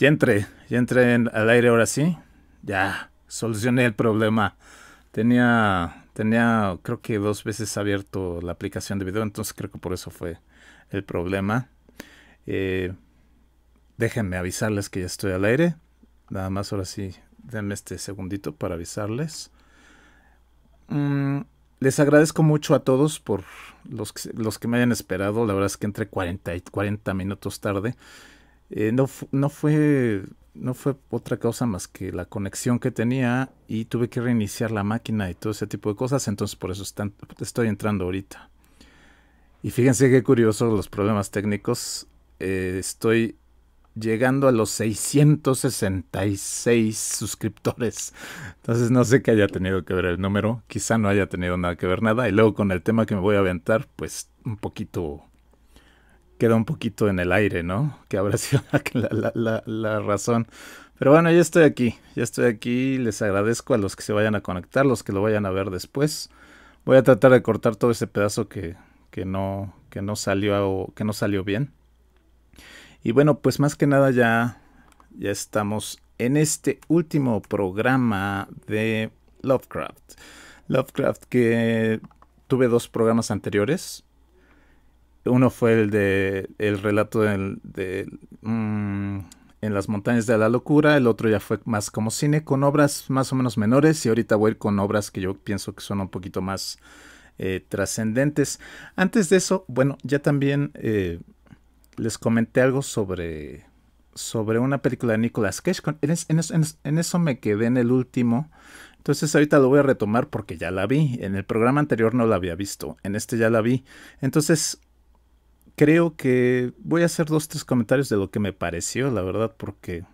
Ya entré, ya entré al aire ahora sí. Ya, solucioné el problema. Tenía, tenía, creo que dos veces abierto la aplicación de video, entonces creo que por eso fue el problema. Eh, déjenme avisarles que ya estoy al aire. Nada más ahora sí, denme este segundito para avisarles. Mm, les agradezco mucho a todos por los, los que me hayan esperado. La verdad es que entre 40 40 minutos tarde. Eh, no, no, fue, no fue otra cosa más que la conexión que tenía y tuve que reiniciar la máquina y todo ese tipo de cosas, entonces por eso estoy entrando ahorita. Y fíjense qué curioso los problemas técnicos. Eh, estoy llegando a los 666 suscriptores. Entonces no sé qué haya tenido que ver el número. Quizá no haya tenido nada que ver nada. Y luego con el tema que me voy a aventar, pues un poquito queda un poquito en el aire, ¿no? Que habrá sido la, razón. Pero bueno, ya estoy aquí, ya estoy aquí. Les agradezco a los que se vayan a conectar, los que lo vayan a ver después. Voy a tratar de cortar todo ese pedazo que, que no, que, no, salió, que no salió bien. Y bueno, pues más que nada ya, ya estamos en este último programa de Lovecraft. Lovecraft que tuve dos programas anteriores uno fue el de el relato de, mm, En las montañas de la locura, el otro ya fue más como cine, con obras más o menos menores, y ahorita voy a ir con obras que yo pienso que son un poquito más eh, trascendentes. Antes de eso, bueno, ya también eh, les comenté algo sobre, sobre una película de Nicolas Cage, en, en eso me quedé en el último, entonces ahorita lo voy a retomar porque ya la vi. En el programa anterior no la había visto. En este ya la vi. Entonces creo que voy a hacer dos, tres comentarios de lo que me pareció, la verdad, porque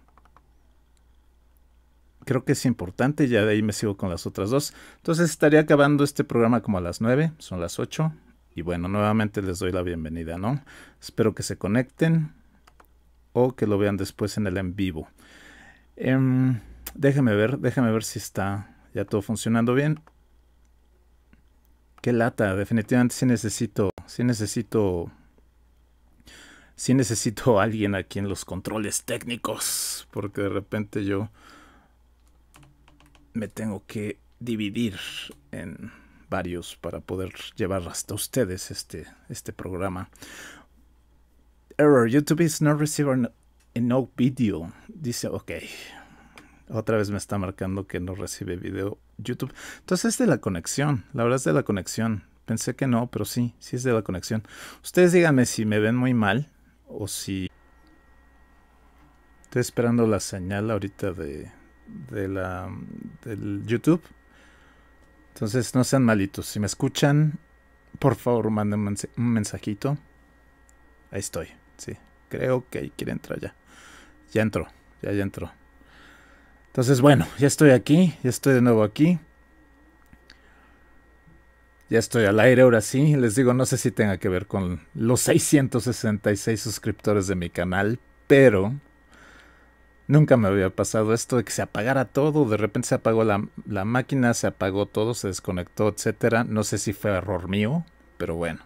creo que es importante, ya de ahí me sigo con las otras dos. Entonces estaría acabando este programa como a las nueve, son las ocho. Y bueno, nuevamente les doy la bienvenida, ¿no? Espero que se conecten o que lo vean después en el en vivo. Em, déjame ver, déjame ver si está ya todo funcionando bien. Qué lata, definitivamente sí necesito, sí necesito si necesito a alguien aquí en los controles técnicos, porque de repente yo me tengo que dividir en varios para poder llevar hasta ustedes este, este programa. Error, YouTube is not receiving no video. Dice, ok. Otra vez me está marcando que no recibe video YouTube. Entonces es de la conexión. La verdad es de la conexión. Pensé que no, pero sí, sí es de la conexión. Ustedes díganme si me ven muy mal o si estoy esperando la señal ahorita de, de la del YouTube. Entonces no sean malitos. Si me escuchan, por favor manden un mensajito. Ahí estoy. Sí, creo que ahí quiere entrar ya. Ya entro. ya ya entró. Entonces bueno, ya estoy aquí, ya estoy de nuevo aquí. Ya estoy al aire ahora sí. Les digo, no sé si tenga que ver con los 666 suscriptores de mi canal, pero nunca me había pasado esto de que se apagara todo. De repente se apagó la, máquina, se apagó todo, se desconectó, etcétera. No sé si fue error mío, pero bueno.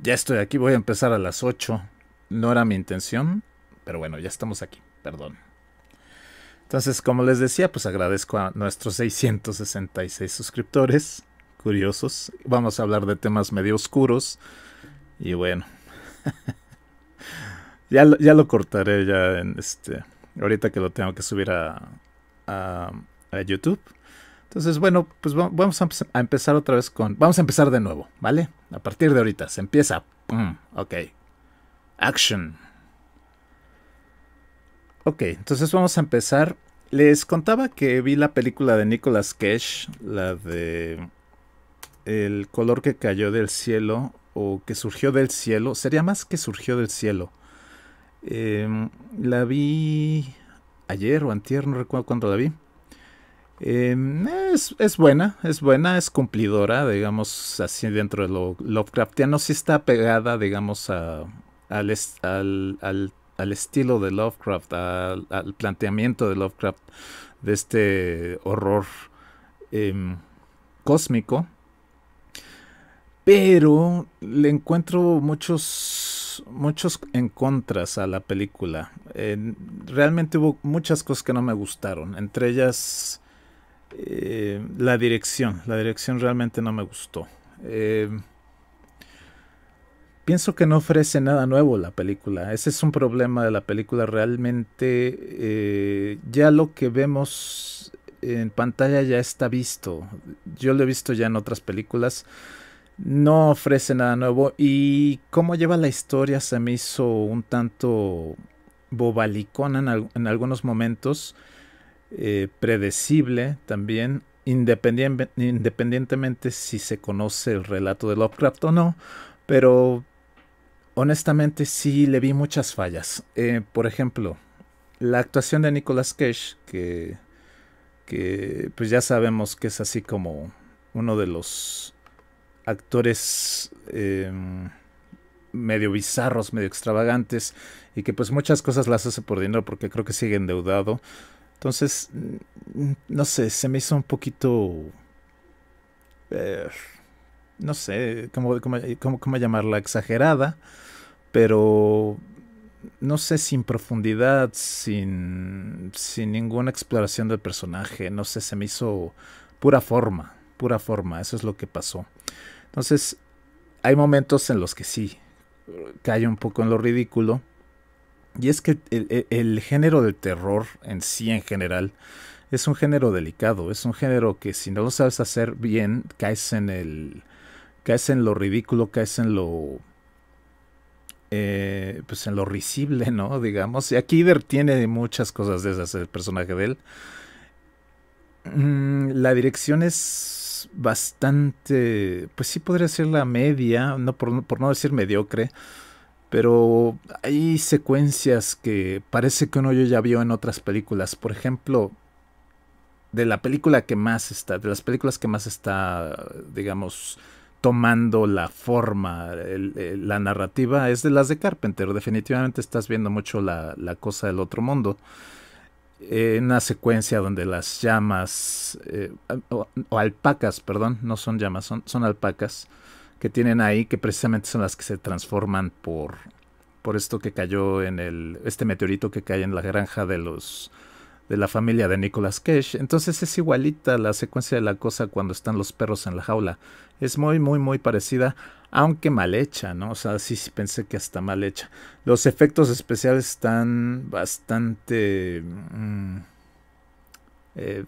Ya estoy aquí, voy a empezar a las 8. No era mi intención, pero bueno, ya estamos aquí, perdón. Entonces, como les decía, pues agradezco a nuestros 666 suscriptores curiosos. Vamos a hablar de temas medio oscuros. Y bueno. ya, lo, ya lo cortaré ya en este. Ahorita que lo tengo que subir a, a, YouTube. Entonces, bueno, pues vamos a, empezar otra vez con. Vamos a empezar de nuevo, ¿vale? A partir de ahorita. Se empieza. Ok. Action. Ok, entonces vamos a empezar. Les contaba que vi la película de Nicolas Cage, la de el color que cayó del cielo o que surgió del cielo, sería más que surgió del cielo. Em, la vi ayer o antier, no recuerdo cuándo la vi. Em, es, buena, es buena, es cumplidora, digamos, así dentro de lo Lovecraftiano. Sí está pegada, digamos, al, al, al, estilo de Lovecraft, al, planteamiento de Lovecraft, de este horror em, cósmico pero le encuentro muchos muchos en contras a la película. realmente hubo muchas cosas que no me gustaron, entre ellas eh, la dirección. La dirección realmente no me gustó. Eh, pienso que no ofrece nada nuevo la película. Ese es un problema de la película. Realmente eh, ya lo que vemos en pantalla ya está visto. Yo lo he visto ya en otras películas. No ofrece nada nuevo. Y cómo lleva la historia se me hizo un tanto bobalicona en, algunos momentos. Eh, predecible también. independientemente si se conoce el relato de Lovecraft o no. Pero honestamente sí le vi muchas fallas. Eh, por ejemplo, la actuación de Nicolas Cage, que, que pues ya sabemos que es así como uno de los actores em, medio bizarros, medio extravagantes, y que pues muchas cosas las hace por dinero porque creo que sigue endeudado. Entonces, mm, no sé, se me hizo un poquito... Eh, no sé cómo, cómo, cómo llamarla, exagerada, pero no sé, sin profundidad, sin, sin ninguna exploración del personaje, no sé, se me hizo pura forma, pura forma, eso es lo que pasó. Entonces, hay momentos en los que sí cae un poco en lo ridículo. Y es que el, género del terror en sí, en general, es un género delicado. Es un género que si no lo sabes hacer bien, caes en el. caes en lo ridículo, caes en lo. Eh, pues en lo risible, ¿no? Digamos. Y aquí tiene muchas cosas de esas, el personaje de él. Mm, la dirección es bastante, pues sí podría ser la media, no por, no decir mediocre, pero hay secuencias que parece que uno ya vio en otras películas. Por ejemplo, de la película que más está, de las películas que más está, digamos, tomando la forma, la narrativa, es de las de Carpenter. Definitivamente estás viendo mucho la cosa del otro mundo. Eh, una secuencia donde las llamas, eh, o, alpacas, perdón, no son llamas, son, son, alpacas que tienen ahí, que precisamente son las que se transforman por, por esto que cayó en el, este meteorito que cae en la granja de los de la familia de Nicolas Cage. Entonces es igualita la secuencia de la cosa cuando están los perros en la jaula. Es muy, muy, muy parecida aunque mal hecha, ¿no? O sea, sí, sí pensé que hasta mal hecha. Los efectos especiales están bastante mm, eh,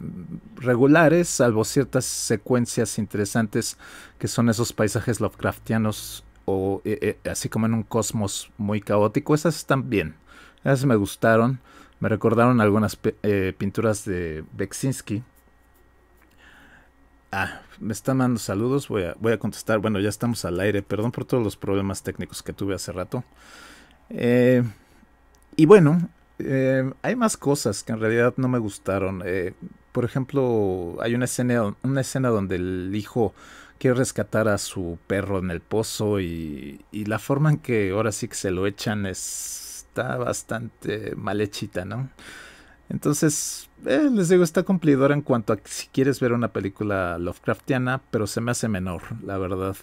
regulares, salvo ciertas secuencias interesantes que son esos paisajes Lovecraftianos o eh, eh, así como en un cosmos muy caótico. Esas están bien, esas me gustaron. Me recordaron algunas pinturas de Beksinski Ah, me está mandando saludos, voy a, voy a contestar. Bueno, ya estamos al aire, perdón por todos los problemas técnicos que tuve hace rato. Eh, y bueno, eh, hay más cosas que en realidad no me gustaron. Eh, por ejemplo, hay una escena, una escena donde el hijo quiere rescatar a su perro en el pozo y, la forma en que ahora sí que se lo echan está bastante mal hechita, ¿no? Entonces, eh, les digo, está cumplidora en cuanto a si quieres ver una película Lovecraftiana, pero se me hace menor, la verdad.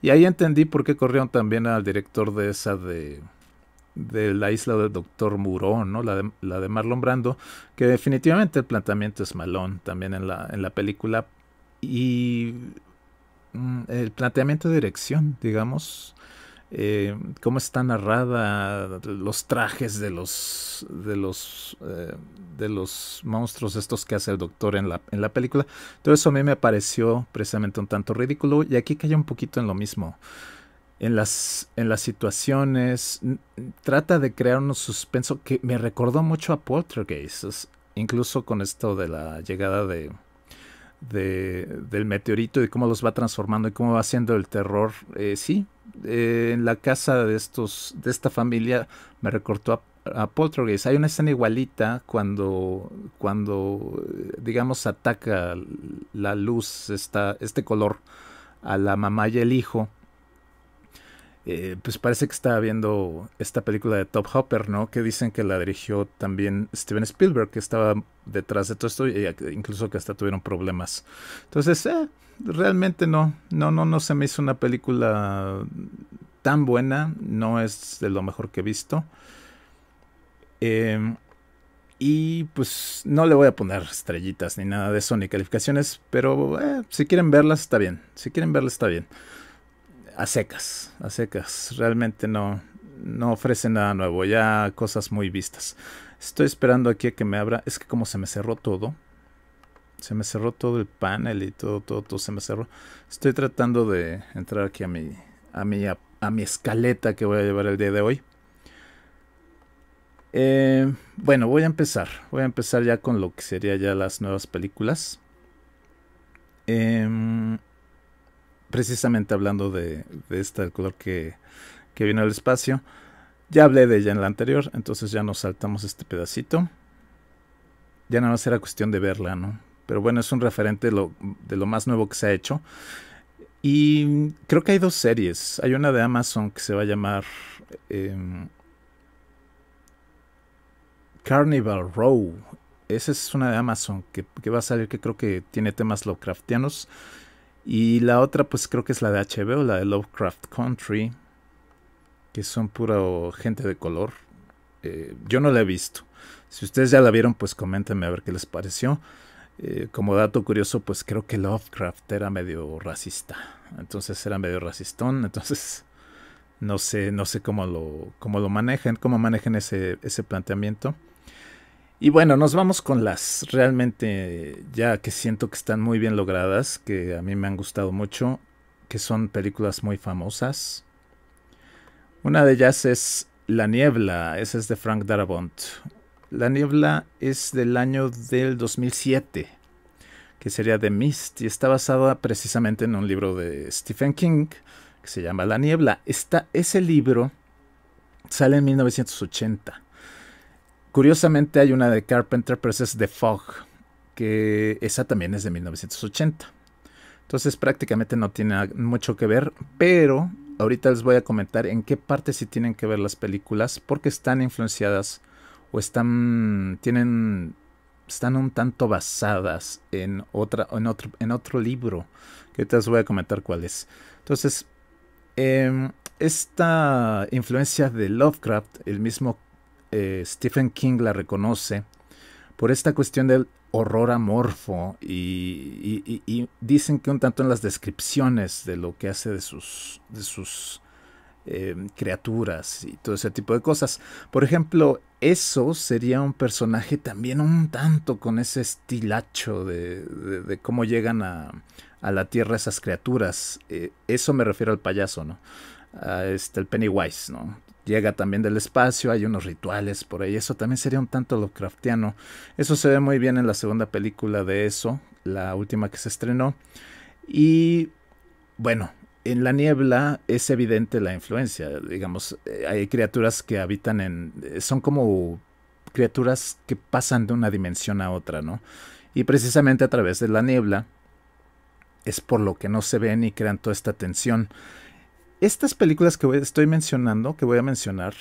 Y ahí entendí por qué corrieron también al director de esa de, de la isla del doctor Murón, ¿no? La de, la de, Marlon Brando, que definitivamente el planteamiento es malón también en la, en la película. Y mm, el planteamiento de dirección, digamos, eh, cómo está narrada, los trajes de los de los eh, de los monstruos estos que hace el doctor en la, en la película. Todo eso a mí me pareció precisamente un tanto ridículo y aquí cae un poquito en lo mismo. En las, en las situaciones, trata de crear un suspenso que me recordó mucho a Poltergeist, incluso con esto de la llegada de, de, del meteorito y cómo los va transformando y cómo va haciendo el terror. Eh, sí, eh, en la casa de estos de esta familia me recortó a, a, Poltergeist. Hay una escena igualita cuando, cuando eh, digamos, ataca la luz, esta, este color a la mamá y el hijo. Eh, pues parece que estaba viendo esta película de Top Hopper, ¿no? Que dicen que la dirigió también Steven Spielberg, que estaba detrás de todo esto, eh, incluso que hasta tuvieron problemas. Entonces, eh, realmente no, no, no, no se me hizo una película tan buena, no es de lo mejor que he visto. Em, y pues no le voy a poner estrellitas ni nada de eso, ni calificaciones, pero si quieren verlas está bien, si quieren verlas está bien a secas, a secas. Realmente no, no ofrece nada nuevo, ya cosas muy vistas. Estoy esperando aquí a que me abra. Es que como se me cerró todo, se me cerró todo el panel y todo, todo, todo se me cerró. Estoy tratando de entrar aquí a mi, a mi, a, mi escaleta que voy a llevar el día de hoy. Eh, bueno, voy a empezar. Voy a empezar ya con lo que sería ya las nuevas películas. Eh, precisamente hablando de, esta este color que, vino al espacio. Ya hablé de ella en la anterior, entonces ya nos saltamos este pedacito. Ya nada más era cuestión de verla, ¿no? Pero bueno, es un referente de lo, más nuevo que se ha hecho. Y creo que hay dos series. Hay una de Amazon que se va a llamar em, Carnival Row. Esa es una de Amazon que, que, va a salir, que creo que tiene temas Lovecraftianos. Y la otra, pues creo que es la de o la de Lovecraft Country, que son pura gente de color. Eh, yo no la he visto. Si ustedes ya la vieron, pues coméntenme a ver qué les pareció. Eh, como dato curioso, pues creo que Lovecraft era medio racista. Entonces era medio racistón. Entonces no sé, no sé cómo lo, cómo lo manejan, cómo manejan ese, ese planteamiento. Y bueno, nos vamos con las realmente ya que siento que están muy bien logradas, que a mí me han gustado mucho, que son películas muy famosas. Una de ellas es La Niebla, esa es de Frank Darabont. La Niebla es del año del 2007, que sería The Mist, y está basada precisamente en un libro de Stephen King que se llama La Niebla. Está, ese libro sale en 1980 Curiosamente hay una de Carpenter, pero De es The Fog, que esa también es de 1980. Entonces prácticamente no tiene mucho que ver, pero ahorita les voy a comentar en qué parte sí tienen que ver las películas, porque están influenciadas o están, tienen, están un tanto basadas en, otra, en, otro, en otro libro, que ahorita les voy a comentar cuál es. Entonces, em, esta influencia de Lovecraft, el mismo eh, Stephen King la reconoce por esta cuestión del horror amorfo y, dicen que un tanto en las descripciones de lo que hace de sus, de sus eh, criaturas y todo ese tipo de cosas. Por ejemplo, eso sería un personaje también un tanto con ese estilacho de, cómo llegan a, la Tierra esas criaturas. Eh, eso me refiero al payaso, ¿no? este, el Pennywise, ¿no? llega también del espacio, hay unos rituales por ahí, eso también sería un tanto Lovecraftiano. Eso se ve muy bien en la segunda película de eso, la última que se estrenó. Y bueno, en la niebla es evidente la influencia, digamos, eh, hay criaturas que habitan en, eh, son como criaturas que pasan de una dimensión a otra, ¿no? Y precisamente a través de la niebla es por lo que no se ven y crean toda esta tensión. Estas películas que estoy mencionando, que voy a mencionar,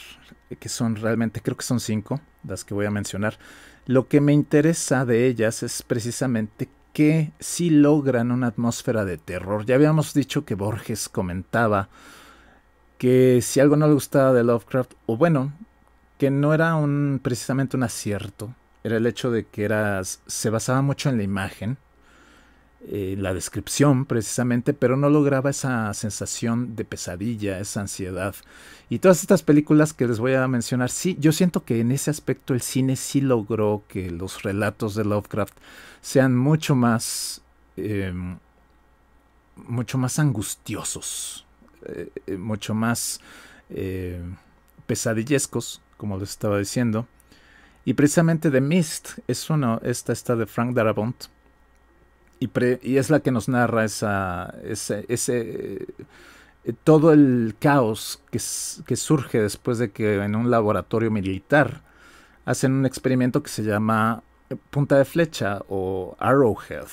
eh, que son realmente, creo que son cinco las que voy a mencionar, lo que me interesa de ellas es precisamente que sí logran una atmósfera de terror. Ya habíamos dicho que Borges comentaba que si algo no le gustaba de Lovecraft, o bueno, que no era un, precisamente un acierto, era el hecho de que era, se basaba mucho en la imagen, eh, la descripción precisamente, pero no lograba esa sensación de pesadilla, esa ansiedad. Y todas estas películas que les voy a mencionar, sí, yo siento que en ese aspecto el cine sí logró que los relatos de Lovecraft sean mucho más, em, mucho más angustiosos, eh, eh, mucho más em, pesadillescos, como les estaba diciendo. Y precisamente The Mist es uno, esta está de Frank Darabont, y, es la que nos narra ese, eh, todo el caos que, surge después de que en un laboratorio militar hacen un experimento que se llama eh, punta de flecha o arrowhead.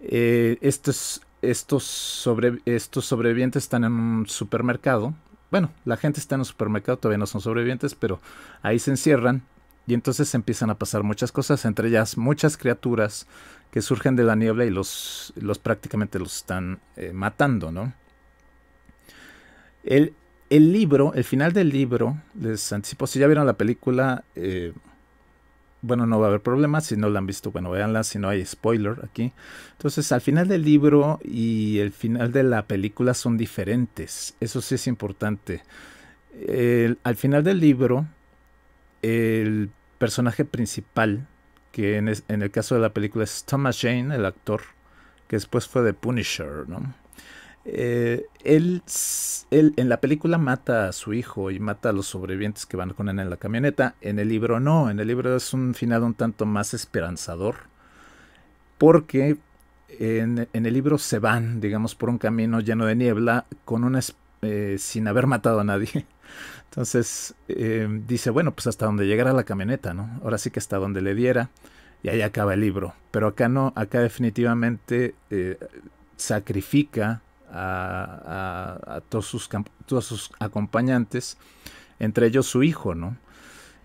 Eh, estos, estos sobrevivientes están en un supermercado. Bueno, la gente está en un supermercado, todavía no son sobrevivientes, pero ahí se encierran y entonces empiezan a pasar muchas cosas, entre ellas muchas criaturas que surgen de la niebla y los, los prácticamente los están eh, matando, ¿no? El, libro, el final del libro, les anticipo, si ya vieron la película, eh, bueno, no va a haber problema, si no la han visto, bueno, véanla, si no hay spoiler aquí. Entonces, al final del libro y el final de la película son diferentes, eso sí es importante. al final del libro, el personaje principal, que en, el caso de la película es Thomas Jane, el actor, que después fue de Punisher, eh, él, en la película mata a su hijo y mata a los sobrevivientes que van con él en la camioneta. En el libro no, en el libro es un final un tanto más esperanzador. Porque en, el libro se van, digamos, por un camino lleno de niebla con una especie eh, sin haber matado a nadie. Entonces em, dice, bueno, pues hasta donde llegara la camioneta, ¿no? Ahora sí que hasta donde le diera y ahí acaba el libro. Pero acá no, acá definitivamente eh, sacrifica a, todos, sus, todos, sus, acompañantes, entre ellos su hijo, ¿no?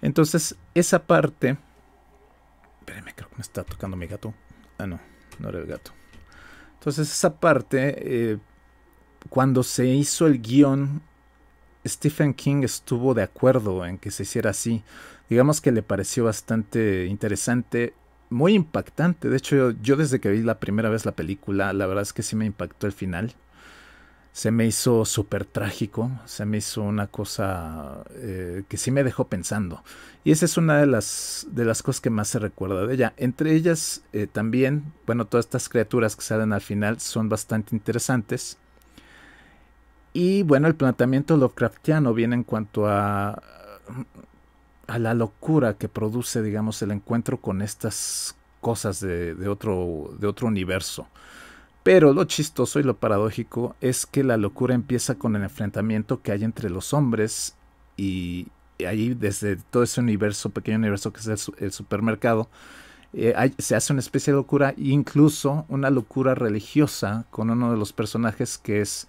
Entonces esa parte... Espérenme, creo que me está tocando mi gato. Ah, no, no era el gato. Entonces esa parte eh, cuando se hizo el guión, Stephen King estuvo de acuerdo en que se hiciera así. Digamos que le pareció bastante interesante, muy impactante. De hecho, yo, desde que vi la primera vez la película, la verdad es que sí me impactó el final. Se me hizo súper trágico, se me hizo una cosa eh, que sí me dejó pensando. Y esa es una de las, de las cosas que más se recuerda de ella. Entre ellas eh, también, bueno, todas estas criaturas que salen al final son bastante interesantes y bueno, el planteamiento Lovecraftiano viene en cuanto a, a la locura que produce, digamos, el encuentro con estas cosas de, otro, de otro universo. Pero lo chistoso y lo paradójico es que la locura empieza con el enfrentamiento que hay entre los hombres y, ahí desde todo ese universo, pequeño universo que es el, supermercado, eh, se hace una especie de locura, incluso una locura religiosa con uno de los personajes que es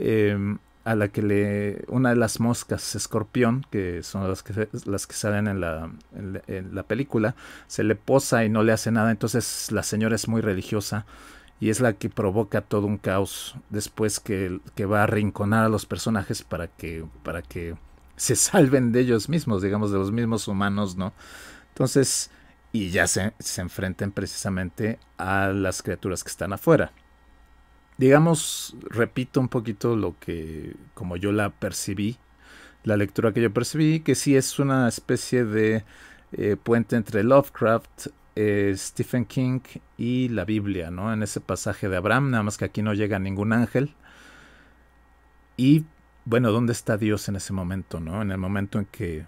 Em, a la que le una de las moscas escorpión que son las que las que salen en la, en película se le posa y no le hace nada entonces la señora es muy religiosa y es la que provoca todo un caos después que, va a arrinconar a los personajes para que para que se salven de ellos mismos digamos de los mismos humanos no entonces y ya se, se enfrenten precisamente a las criaturas que están afuera digamos, repito un poquito lo que, como yo la percibí, la lectura que yo percibí, que sí es una especie de eh, puente entre Lovecraft, eh, Stephen King y la Biblia, ¿no? En ese pasaje de Abraham, nada más que aquí no llega ningún ángel. Y bueno, ¿dónde está Dios en ese momento, ¿no? En el momento en que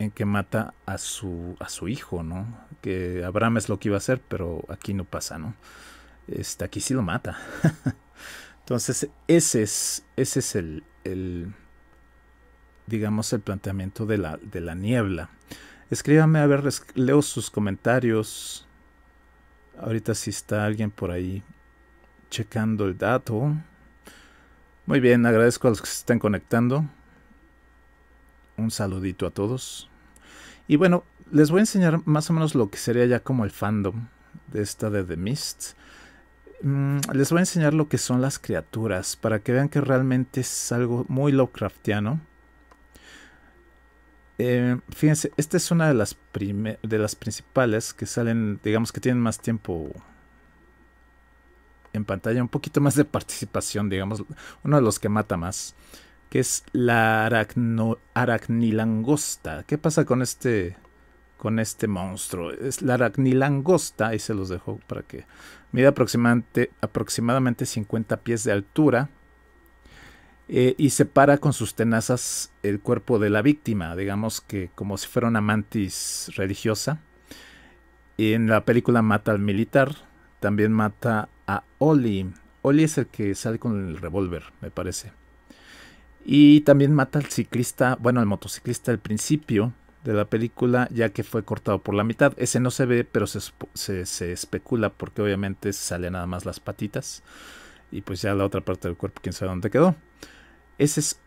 en que mata a su a su hijo, ¿no? Que Abraham es lo que iba a hacer, pero aquí no pasa, ¿no? está aquí sí lo mata. Entonces, ese es, ese es el, digamos, el planteamiento de la, de la niebla. Escríbame, a ver, leo sus comentarios. Ahorita si está alguien por ahí checando el dato. Muy bien, agradezco a los que se están conectando. Un saludito a todos. Y bueno, les voy a enseñar más o menos lo que sería ya como el fandom de esta de The Mist. Mm, les voy a enseñar lo que son las criaturas para que vean que realmente es algo muy Lovecraftiano. Eh, fíjense, esta es una de las, de las principales que salen, digamos que tienen más tiempo en pantalla, un poquito más de participación, digamos, uno de los que mata más, que es la aracnilangosta. ¿Qué pasa con este, con este monstruo? Es la aracnilangosta, ahí se los dejo para que mide aproximadamente, aproximadamente 50 pies de altura eh, y separa con sus tenazas el cuerpo de la víctima, digamos que como si fuera una mantis religiosa. Y en la película mata al militar, también mata a Oli. Oli es el que sale con el revólver, me parece. Y también mata al ciclista, bueno, al motociclista al principio, de la película, ya que fue cortado por la mitad. Ese no se ve, pero se, especula porque obviamente sale nada más las patitas y pues ya la otra parte del cuerpo, quién sabe dónde quedó. Ese es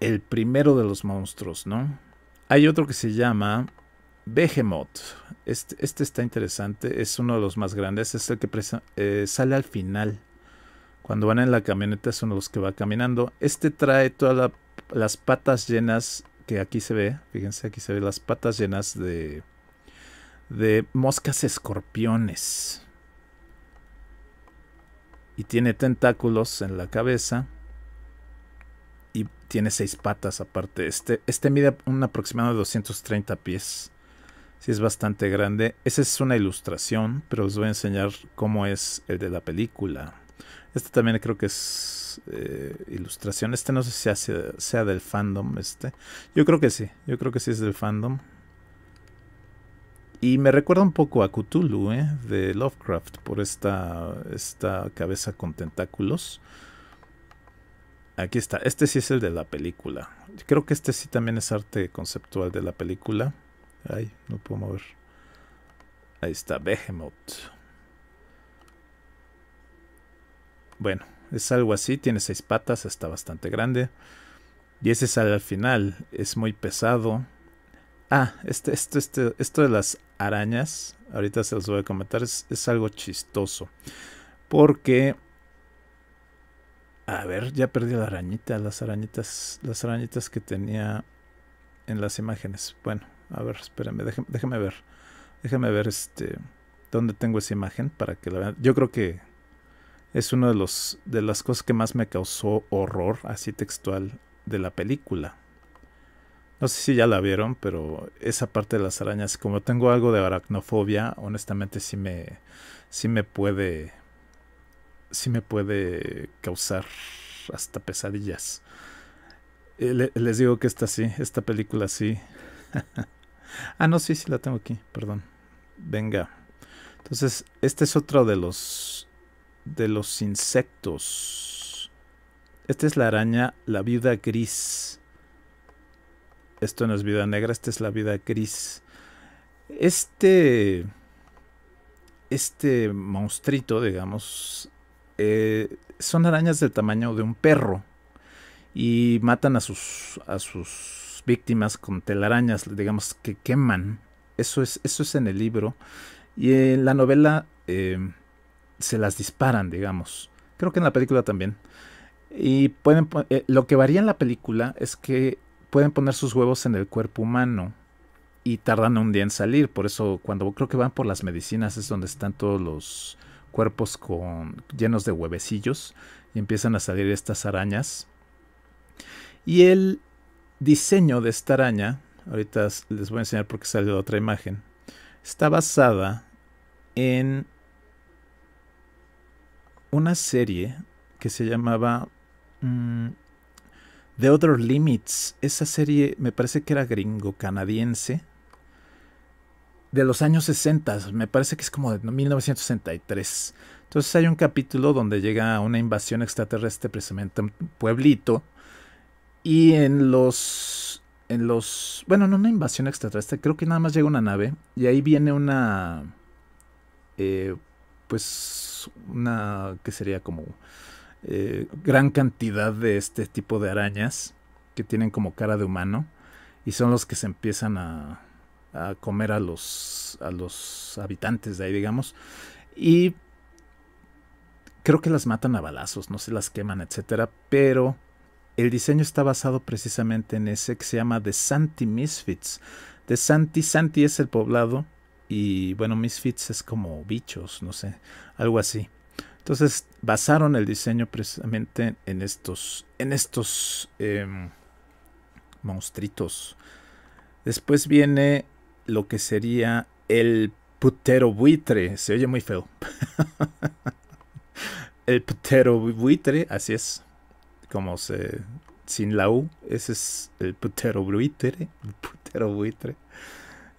el primero de los monstruos, ¿no? Hay otro que se llama Behemoth. Este, este está interesante, es uno de los más grandes, es el que eh, sale al final. Cuando van en la camioneta es uno de los que va caminando. Este trae todas las patas llenas que aquí se ve, fíjense, aquí se ve las patas llenas de, moscas escorpiones. Y tiene tentáculos en la cabeza. Y tiene seis patas aparte. Este, este mide un aproximado de 230 pies. Sí, es bastante grande. Esa es una ilustración, pero os voy a enseñar cómo es el de la película. Este también creo que es eh, ilustración. Este no sé si sea del fandom. Este. Yo creo que sí. Yo creo que sí es del fandom. Y me recuerda un poco a Cthulhu ¿eh? de Lovecraft por esta, esta cabeza con tentáculos. Aquí está. Este sí es el de la película. Creo que este sí también es arte conceptual de la película. Ay, no puedo mover. Ahí está, Behemoth. Bueno, es algo así, tiene seis patas, está bastante grande. Y ese sale al final, es muy pesado. Ah, este, este, este, esto de las arañas, ahorita se los voy a comentar, es, algo chistoso. Porque... A ver, ya perdí la arañita, las arañitas, las arañitas que tenía en las imágenes. Bueno, a ver, espérame, déjame, ver. Déjame ver este dónde tengo esa imagen para que la vean. Yo creo que es una de, los, de las cosas que más me causó horror, así textual, de la película. No sé si ya la vieron, pero esa parte de las arañas, como tengo algo de aracnofobia, honestamente sí me, sí me puede, sí me puede causar hasta pesadillas. Eh, les digo que esta sí, esta película sí. ah, no, sí, sí la tengo aquí, perdón. Venga. Entonces, este es otro de los de los insectos. Esta es la araña, la viuda gris. Esto no es viuda negra, esta es la vida gris. Este. Este monstruito, digamos. Eh, son arañas del tamaño de un perro. Y matan a sus. a sus víctimas con telarañas, digamos que queman. Eso es, eso es en el libro. Y en la novela. Eh, se las disparan, digamos. Creo que en la película también. Y pueden eh, lo que varía en la película es que pueden poner sus huevos en el cuerpo humano y tardan un día en salir. Por eso cuando creo que van por las medicinas es donde están todos los cuerpos con, llenos de huevecillos y empiezan a salir estas arañas. Y el diseño de esta araña, ahorita les voy a enseñar porque salió otra imagen, está basada en una serie que se llamaba mm, The Other Limits. Esa serie me parece que era gringo-canadiense. De los años 60, me parece que es como de 1963. Entonces hay un capítulo donde llega una invasión extraterrestre precisamente a un pueblito. Y en los. En los. Bueno, no una invasión extraterrestre. Creo que nada más llega una nave. Y ahí viene una. Eh, pues una que sería como eh, gran cantidad de este tipo de arañas que tienen como cara de humano y son los que se empiezan a, comer a los, a los habitantes de ahí, digamos. Y creo que las matan a balazos, no se las queman, etcétera, pero el diseño está basado precisamente en ese que se llama The Santi Misfits. The Santi, Santi es el poblado y bueno, Misfits es como bichos, no sé, algo así. Entonces basaron el diseño precisamente en estos, en estos eh, Después viene lo que sería el putero buitre. Se oye muy feo. el putero buitre, así es. Como se. Sin la U. Ese es el putero buitre. putero buitre.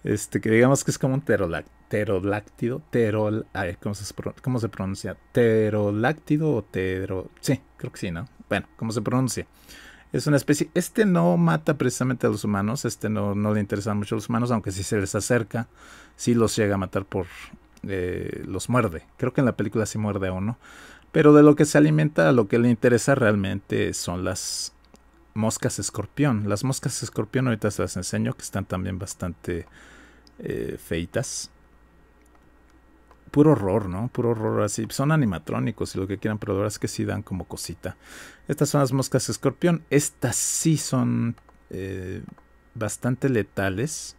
Este, que digamos que es como un teroláctido, Terol, ay, ¿cómo, se, ¿Cómo se pronuncia? Teroláctido o tero Sí, creo que sí, ¿no? Bueno, ¿cómo se pronuncia? Es una especie. Este no mata precisamente a los humanos. Este no, no le interesa mucho a los humanos, aunque si se les acerca, sí los llega a matar por. Eh, los muerde. Creo que en la película sí muerde a uno. Pero de lo que se alimenta, lo que le interesa realmente son las moscas escorpión. Las moscas escorpión ahorita se las enseño que están también bastante eh, feitas. Puro horror, ¿no? Puro horror así. Son animatrónicos y lo que quieran, pero la verdad es que sí dan como cosita. Estas son las moscas escorpión. Estas sí son eh, bastante letales.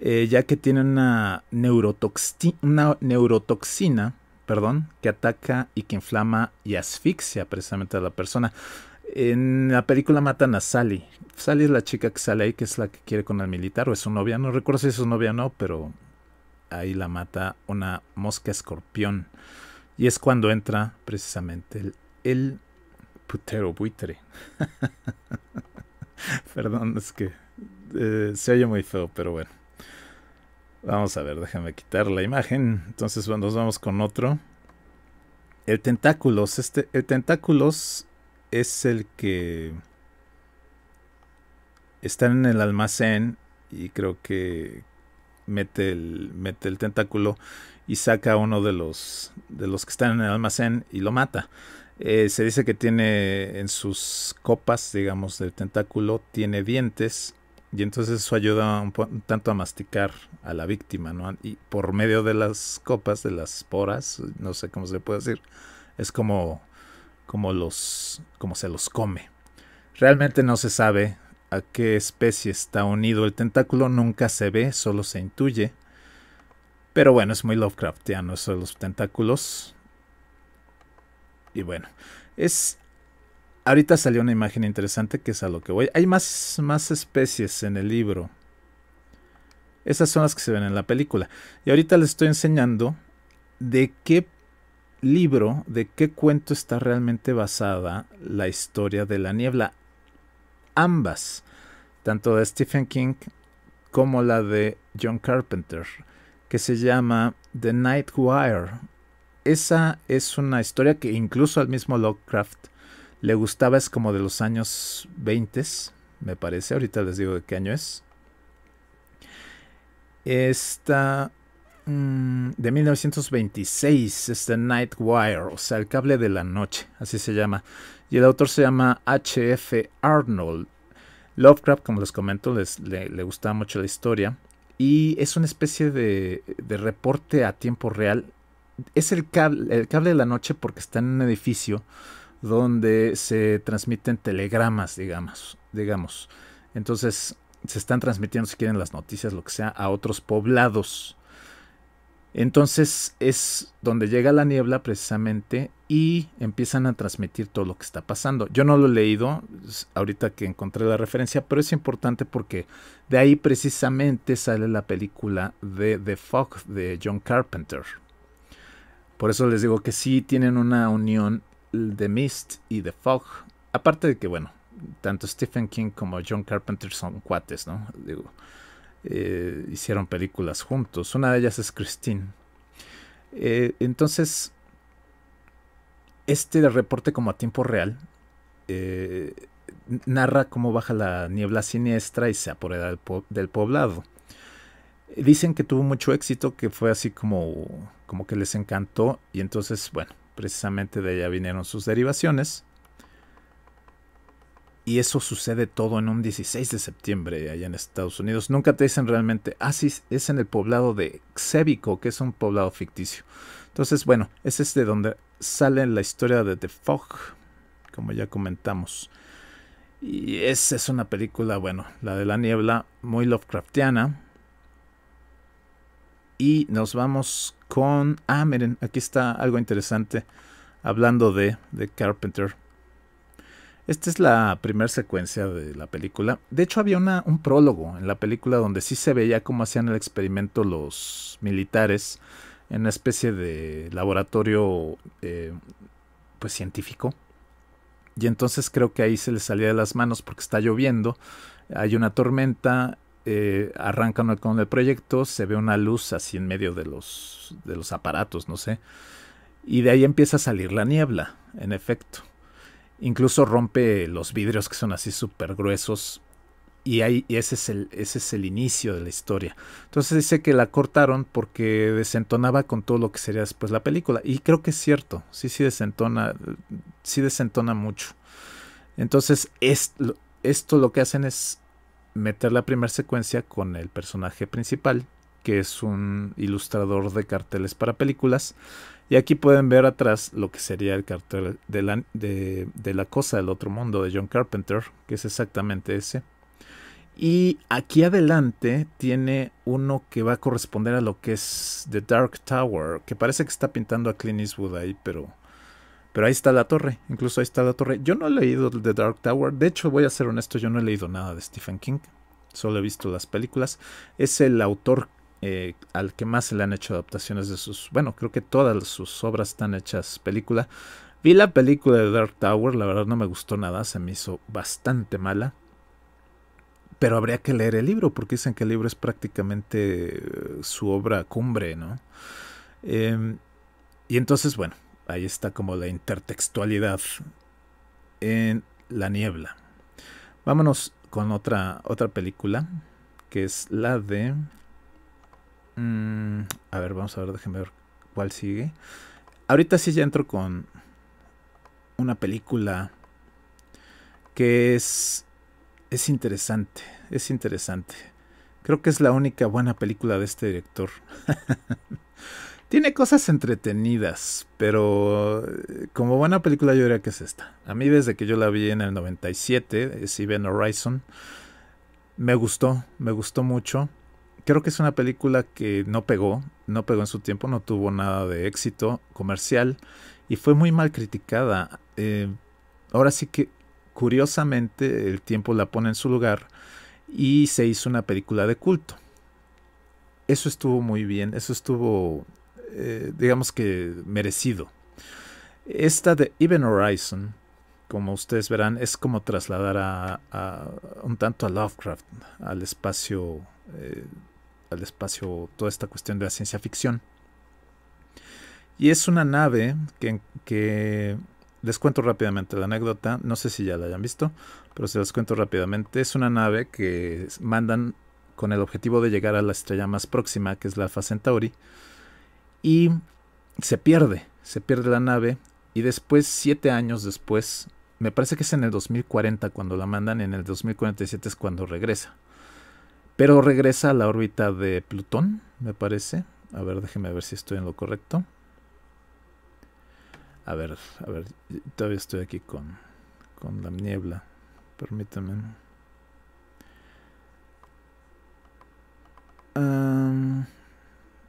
Eh, ya que tienen una, una neurotoxina perdón, que ataca y que inflama y asfixia precisamente a la persona. En la película matan a Sally. Sally es la chica que sale ahí, que es la que quiere con el militar, o es su novia. No recuerdo si es su novia o no, pero ahí la mata una mosca escorpión. Y es cuando entra precisamente el, putero buitre. Perdón, es que eh, se oye muy feo, pero bueno. Vamos a ver, déjame quitar la imagen. Entonces bueno, nos vamos con otro. El tentáculos. Este, el tentáculos es el que está en el almacén y creo que mete el, mete el tentáculo y saca a uno de los, de los que están en el almacén y lo mata. Eh, se dice que tiene en sus copas, digamos, del tentáculo, tiene dientes y entonces eso ayuda un, un tanto a masticar a la víctima, ¿no? Y por medio de las copas, de las poras, no sé cómo se puede decir, es como como, los, como se los come. Realmente no se sabe a qué especie está unido el tentáculo, nunca se ve, solo se intuye. Pero bueno, es muy Lovecraftiano eso de los tentáculos. Y bueno, es... Ahorita salió una imagen interesante que es a lo que voy. Hay más, más especies en el libro. Esas son las que se ven en la película. Y ahorita les estoy enseñando de qué libro de qué cuento está realmente basada la historia de la niebla. Ambas, tanto de Stephen King como la de John Carpenter, que se llama The Night Wire. Esa es una historia que incluso al mismo Lovecraft le gustaba, es como de los años 20, me parece, ahorita les digo de qué año es. Esta Mm, de 1926 es The Night Wire, o sea, el cable de la noche, así se llama. Y el autor se llama H.F. Arnold. Lovecraft, como les comento, les, le, gustaba mucho la historia. Y es una especie de, de reporte a tiempo real. Es el cable, el cable de la noche porque está en un edificio donde se transmiten telegramas, digamos. digamos. Entonces se están transmitiendo, si quieren, las noticias, lo que sea, a otros poblados. Entonces es donde llega la niebla precisamente y empiezan a transmitir todo lo que está pasando. Yo no lo he leído ahorita que encontré la referencia, pero es importante porque de ahí precisamente sale la película de The Fog de John Carpenter. Por eso les digo que sí tienen una unión The Mist y The Fog. Aparte de que, bueno, tanto Stephen King como John Carpenter son cuates, ¿no? Digo, eh, hicieron películas juntos. Una de ellas es Christine. Eh, entonces, este reporte como a tiempo real eh, narra cómo baja la niebla siniestra y se apodera del, poblado. Dicen que tuvo mucho éxito, que fue así como, como que les encantó y entonces, bueno, precisamente de ella vinieron sus derivaciones. Y eso sucede todo en un 16 de septiembre allá en Estados Unidos. Nunca te dicen realmente, ah, sí, es en el poblado de Xebico. que es un poblado ficticio. Entonces, bueno, es de este donde sale la historia de The Fog, como ya comentamos. Y esa es una película, bueno, la de la niebla, muy Lovecraftiana. Y nos vamos con... Ah, miren, aquí está algo interesante hablando de, de Carpenter. Esta es la primera secuencia de la película. De hecho, había un prólogo en la película donde sí se veía cómo hacían el experimento los militares en una especie de laboratorio eh, pues científico. Y entonces creo que ahí se les salía de las manos porque está lloviendo, hay una tormenta, eh, arrancan con el proyecto, se ve una luz así en medio de los, de los aparatos, no sé. Y de ahí empieza a salir la niebla, en efecto. Incluso rompe los vidrios que son así súper gruesos. Y, ahí, ese, es el, ese es el inicio de la historia. Entonces dice que la cortaron porque desentonaba con todo lo que sería después la película. Y creo que es cierto. Sí, sí desentona. Sí desentona mucho. Entonces esto lo que hacen es meter la primera secuencia con el personaje principal, que es un ilustrador de carteles para películas, y aquí pueden ver atrás lo que sería el cartel de la, cosa del otro mundo de John Carpenter, que es exactamente ese. Y aquí adelante tiene uno que va a corresponder a lo que es The Dark Tower, que parece que está pintando a Clint Eastwood ahí, pero, pero ahí está la torre, incluso ahí está la torre. Yo no he leído The Dark Tower, de hecho voy a ser honesto, yo no he leído nada de Stephen King, solo he visto las películas. Es el autor eh, al que más se le han hecho adaptaciones de sus, bueno, creo que todas sus obras están hechas película. Vi la película de Dark Tower, la verdad no me gustó nada, se me hizo bastante mala. Pero habría que leer el libro, porque dicen que el libro es prácticamente eh, su obra cumbre, ¿no? Em, y entonces, bueno, ahí está como la intertextualidad en la niebla. Vámonos con otra, otra película, que es la de... Mm, a ver, vamos a ver, déjenme ver cuál sigue. Ahorita sí ya entro con una película que es, es interesante, es interesante. Creo que es la única buena película de este director. Tiene cosas entretenidas, pero eh, como buena película yo diría que es esta. A mí desde que yo la vi en el 97, es Even Horizon, me gustó, me gustó mucho creo que es una película que no pegó, no pegó en su tiempo, no tuvo nada de éxito comercial y fue muy mal criticada. Eh, ahora sí que curiosamente el tiempo la pone en su lugar y se hizo una película de culto. Eso estuvo muy bien, eso estuvo, eh, digamos que merecido. Esta de Even Horizon, como ustedes verán, es como trasladar a, un tanto a Lovecraft al espacio eh, el espacio toda esta cuestión de la ciencia ficción. Y es una nave que, les cuento rápidamente la anécdota, no sé si ya la hayan visto, pero se las cuento rápidamente. Es una nave que mandan con el objetivo de llegar a la estrella más próxima, que es la Facentauri, y se pierde, se pierde la nave, y después, siete años después, me parece que es en el 2040 cuando la mandan, en el 2047 es cuando regresa. Pero regresa a la órbita de Plutón, me parece. A ver, déjeme ver si estoy en lo correcto. A ver, a ver, todavía estoy aquí con, con la niebla. Permítame.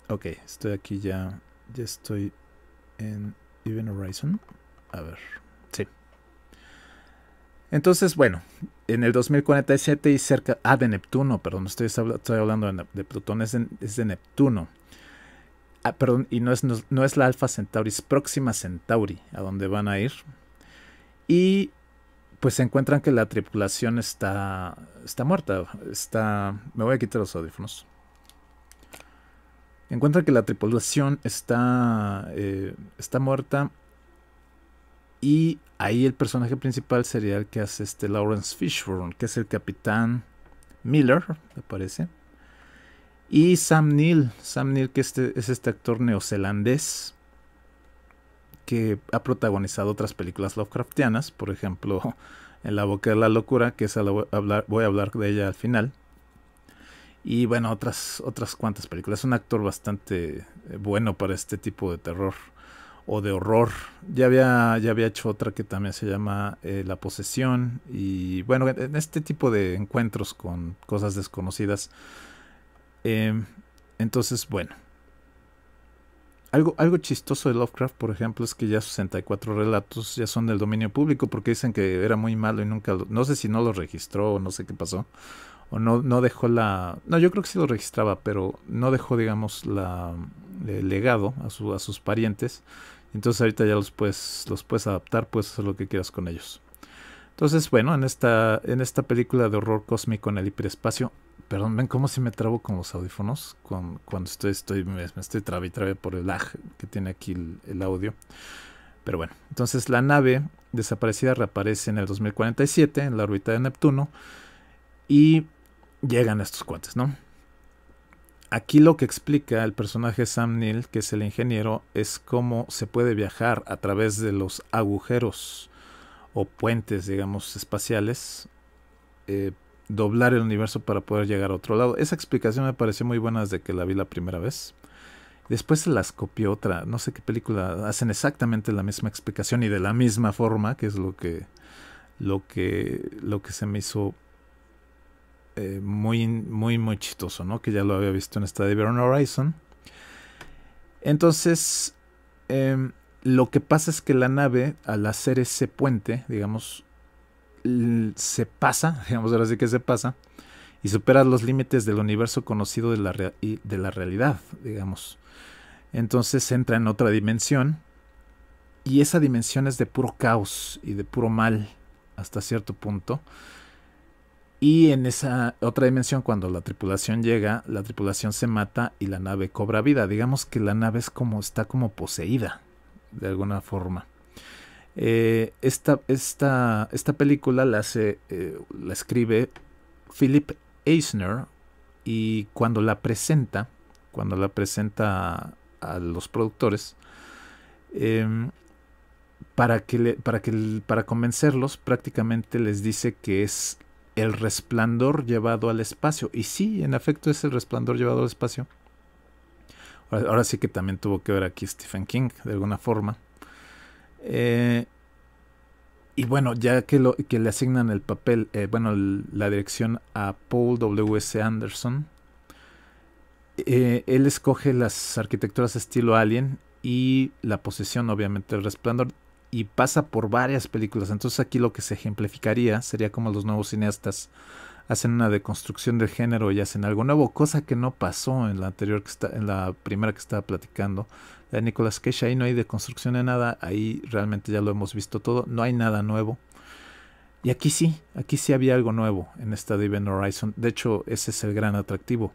ok, estoy aquí ya. Ya estoy en Even Horizon. A ver. Entonces, bueno, en el 2047 y cerca, ah, de Neptuno, perdón, estoy, hablando de, Plutón, es de, Neptuno. Ah, perdón, y no es, no, es la Alfa Centauri, es Próxima Centauri, a donde van a ir. Y pues se encuentran que la tripulación está, está muerta. Está, me voy a quitar los audífonos. Encuentran que la tripulación está, eh, está muerta y ahí el personaje principal sería el que hace este Lawrence Fishburne, que es el capitán Miller, me parece. Y Sam Neill, Sam Neill que este, es este actor neozelandés que ha protagonizado otras películas Lovecraftianas, por ejemplo, En la boca de la locura, que voy, a hablar, voy a hablar de ella al final. Y bueno, otras, otras cuantas películas. Es un actor bastante eh, bueno para este tipo de terror o de horror. Ya había, ya había hecho otra que también se llama eh, La posesión. Y bueno, en este tipo de encuentros con cosas desconocidas. Em, entonces, bueno. Algo, algo chistoso de Lovecraft, por ejemplo, es que ya sus 64 relatos ya son del dominio público porque dicen que era muy malo y nunca... Lo, no sé si no lo registró o no sé qué pasó. O no, no dejó la... No, yo creo que sí lo registraba, pero no dejó, digamos, la, el legado a, a sus parientes entonces ahorita ya los puedes, los puedes adaptar, puedes hacer lo que quieras con ellos. Entonces, bueno, en esta, en esta película de horror cósmico en el hiperespacio, perdón, ven cómo si me trabo con los audífonos, cuando estoy, estoy, me, estoy trabe y trabe por el lag que tiene aquí el, el audio. Pero bueno, entonces la nave desaparecida reaparece en el 2047 en la órbita de Neptuno y llegan estos cuates, ¿no? Aquí lo que explica el personaje Sam Neill, que es el ingeniero, es cómo se puede viajar a través de los agujeros o puentes, digamos, espaciales, eh, doblar el universo para poder llegar a otro lado. Esa explicación me pareció muy buena desde que la vi la primera vez. Después se las copió otra, no sé qué película, hacen exactamente la misma explicación y de la misma forma, que es lo que, lo que, lo que se me hizo eh, muy, muy, chistoso, ¿no? Que ya lo había visto en esta de Veron Horizon. Entonces, em, lo que pasa es que la nave, al hacer ese puente, digamos, se pasa, digamos ahora sí que se pasa, y supera los límites del universo conocido de la, de la realidad, digamos. Entonces entra en otra dimensión, y esa dimensión es de puro caos y de puro mal, hasta cierto punto. Y en esa otra dimensión, cuando la tripulación llega, la tripulación se mata y la nave cobra vida. Digamos que la nave es como, está como poseída, de alguna forma. Eh, esta, esta, película la, hace, eh, la escribe Philip Eisner y cuando la presenta, cuando la presenta a, los productores, em, para, que le, para, que, para convencerlos prácticamente les dice que es el resplandor llevado al espacio. Y sí, en efecto es el resplandor llevado al espacio. Ahora, sí que también tuvo que ver aquí Stephen King, de alguna forma. Eh, y bueno, ya que, le asignan el papel, eh, bueno, la dirección a Paul W.S. Anderson, eh, él escoge las arquitecturas estilo Alien y la posesión, obviamente, el resplandor y pasa por varias películas. Entonces aquí lo que se ejemplificaría sería como los nuevos cineastas hacen una deconstrucción del género y hacen algo nuevo, cosa que no pasó en la anterior que está, en la primera que estaba platicando. La de Nicolas Cage, ahí no hay deconstrucción de nada, ahí realmente ya lo hemos visto todo, no hay nada nuevo. Y aquí sí, aquí sí había algo nuevo en esta de Horizon. De hecho, ese es el gran atractivo.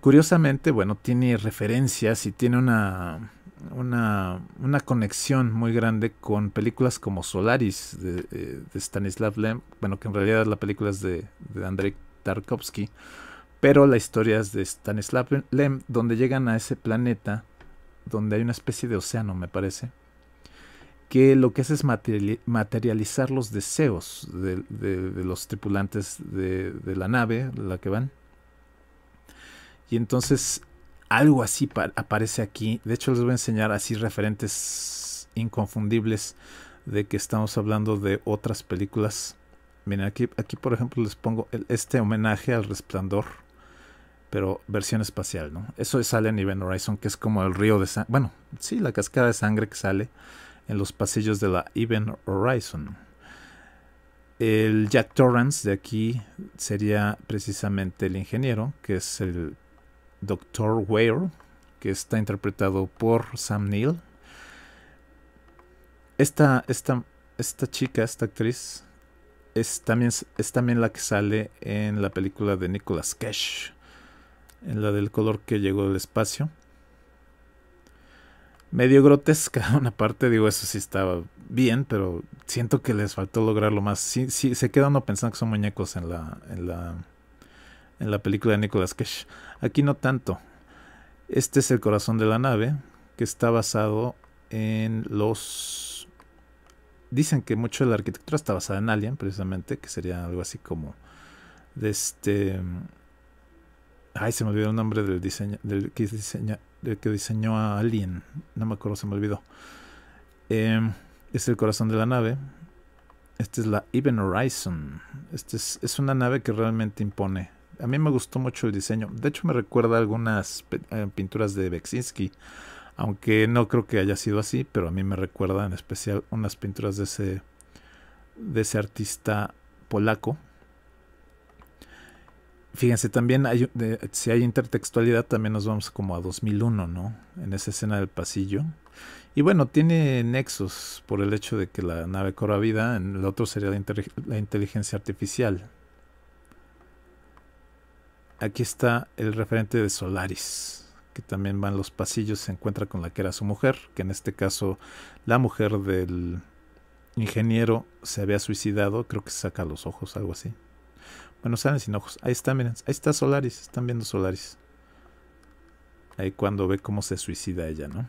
Curiosamente, bueno, tiene referencias y tiene una una, conexión muy grande con películas como Solaris eh, de, Stanislav Lem, bueno, que en realidad la película es de, de Andrei Tarkovsky, pero la historia es de Stanislav Lem, donde llegan a ese planeta, donde hay una especie de océano, me parece, que lo que hace es materializar los deseos de, los tripulantes de, de, la nave, la que van. Y entonces algo así aparece aquí. De hecho, les voy a enseñar así referentes inconfundibles de que estamos hablando de otras películas. Miren, aquí, aquí por ejemplo les pongo este homenaje al resplandor, pero versión espacial, ¿no? Eso sale en Even Horizon, que es como el río de sangre. Bueno, sí, la cascada de sangre que sale en los pasillos de la Even Horizon. El Jack Torrance de aquí sería precisamente el ingeniero, que es el Doctor Ware, que está interpretado por Sam Neill. Esta, esta chica, esta actriz, es también, es también la que sale en la película de Nicolas Cage, en la del color que llegó del espacio. Medio grotesca, una parte, digo, eso sí estaba bien, pero siento que les faltó lograrlo más. se queda uno pensando que son muñecos en la, en la en la película de Nicolas Cage. Aquí no tanto. Este es el corazón de la nave, que está basado en los... Dicen que mucho de la arquitectura está basada en Alien, precisamente, que sería algo así como de este... Ay, se me olvidó el nombre del diseño, del que, del que diseñó a Alien. No me acuerdo, se me olvidó. Em, es el corazón de la nave. Esta es la Even Horizon. Este es una nave que realmente impone a mí me gustó mucho el diseño. De hecho, me recuerda algunas eh, pinturas de Beksinski. Aunque no creo que haya sido así, pero a mí me recuerda en especial unas pinturas de ese, de ese artista polaco. Fíjense, también si hay intertextualidad, también nos vamos como a 2001, ¿no? En esa escena del pasillo. Y bueno, tiene nexos por el hecho de que la nave corra vida, en el otro sería la inteligencia artificial, aquí está el referente de Solaris, que también va en los pasillos, se encuentra con la que era su mujer, que en este caso la mujer del ingeniero se había suicidado, creo que saca los ojos, algo así. Bueno, salen sin ojos. Ahí está, miren, ahí está Solaris, están viendo Solaris. Ahí cuando ve cómo se suicida ella, ¿no?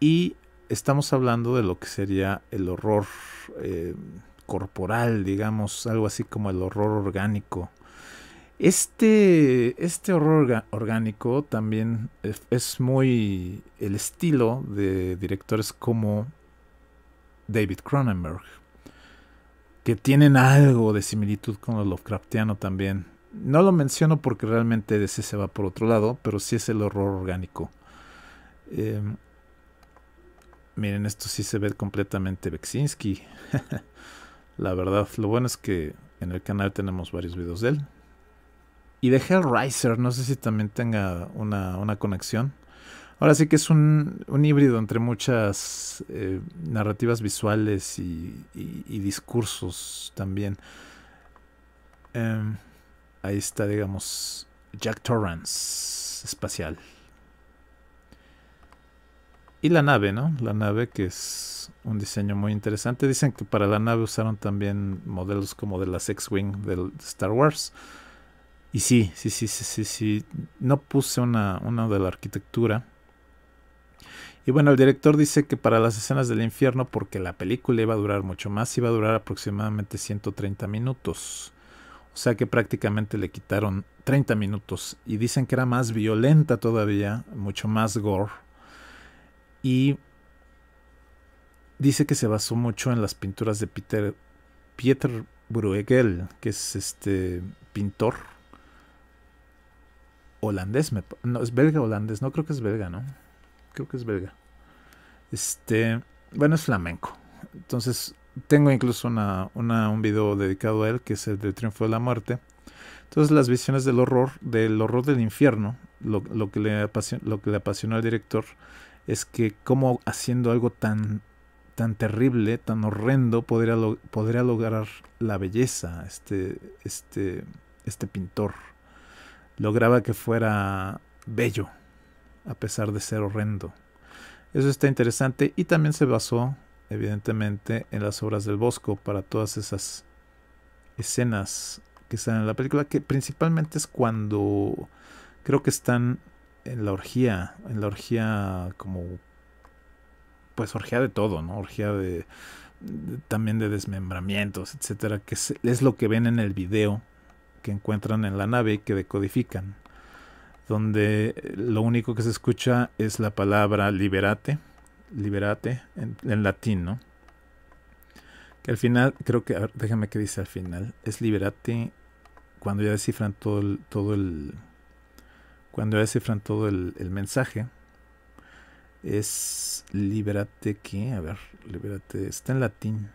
Y estamos hablando de lo que sería el horror. Eh, corporal, digamos, algo así como el horror orgánico. Este, este horror orgánico también es, muy el estilo de directores como David Cronenberg, que tienen algo de similitud con el Lovecraftiano también. No lo menciono porque realmente ese se va por otro lado, pero sí es el horror orgánico. Em, miren, esto sí se ve completamente Beksinski. La verdad, lo bueno es que en el canal tenemos varios videos de él. Y de Hellraiser, no sé si también tenga una, conexión. Ahora sí que es un, híbrido entre muchas eh, narrativas visuales y, discursos también. Em, ahí está, digamos, Jack Torrance espacial. Y la nave, ¿no? La nave que es un diseño muy interesante. Dicen que para la nave usaron también modelos como de las X-Wing de Star Wars. Y sí, sí, sí, sí, sí, sí. No puse una, una de la arquitectura. Y bueno, el director dice que para las escenas del infierno, porque la película iba a durar mucho más, iba a durar aproximadamente 130 minutos. O sea que prácticamente le quitaron 30 minutos. Y dicen que era más violenta todavía, mucho más gore, y dice que se basó mucho en las pinturas de Peter, Pieter Bruegel, que es este pintor holandés, no, es belga holandés, no creo que es belga, ¿no? Creo que es belga. Este, bueno, es flamenco. Entonces, tengo incluso una, un video dedicado a él, que es el del triunfo de la muerte. Entonces, las visiones del horror, del horror del infierno, lo, que, le lo que le apasionó al director, es que como haciendo algo tan, tan terrible, tan horrendo, podría, podría lograr la belleza este, este, este pintor. Lograba que fuera bello, a pesar de ser horrendo. Eso está interesante y también se basó, evidentemente, en las obras del Bosco para todas esas escenas que están en la película, que principalmente es cuando creo que están en la orgía, en la orgía como, pues orgía de todo, ¿no? Orgía de, también de desmembramientos, etcétera, que es, lo que ven en el video que encuentran en la nave y que decodifican, donde lo único que se escucha es la palabra liberate, liberate en, latín, ¿no? Que al final, creo que, déjame que dice al final, es liberate cuando ya descifran todo todo el, cuando descifran todo el, mensaje, es Libérate que, a ver, Libérate, está en latín.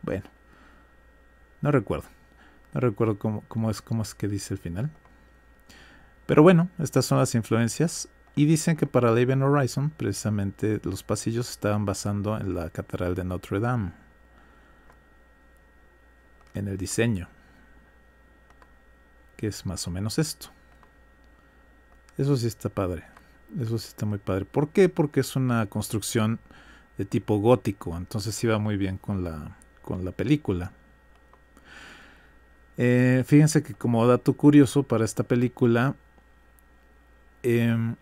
Bueno, no recuerdo. No recuerdo cómo, es, cómo es que dice el final. Pero bueno, estas son las influencias. Y dicen que para Leben Horizon, precisamente los pasillos estaban basando en la Catedral de Notre Dame. En el diseño. Que es más o menos esto. Eso sí está padre. Eso sí está muy padre. ¿Por qué? Porque es una construcción de tipo gótico. Entonces va muy bien con la, con la película. Eh, fíjense que como dato curioso para esta película, em,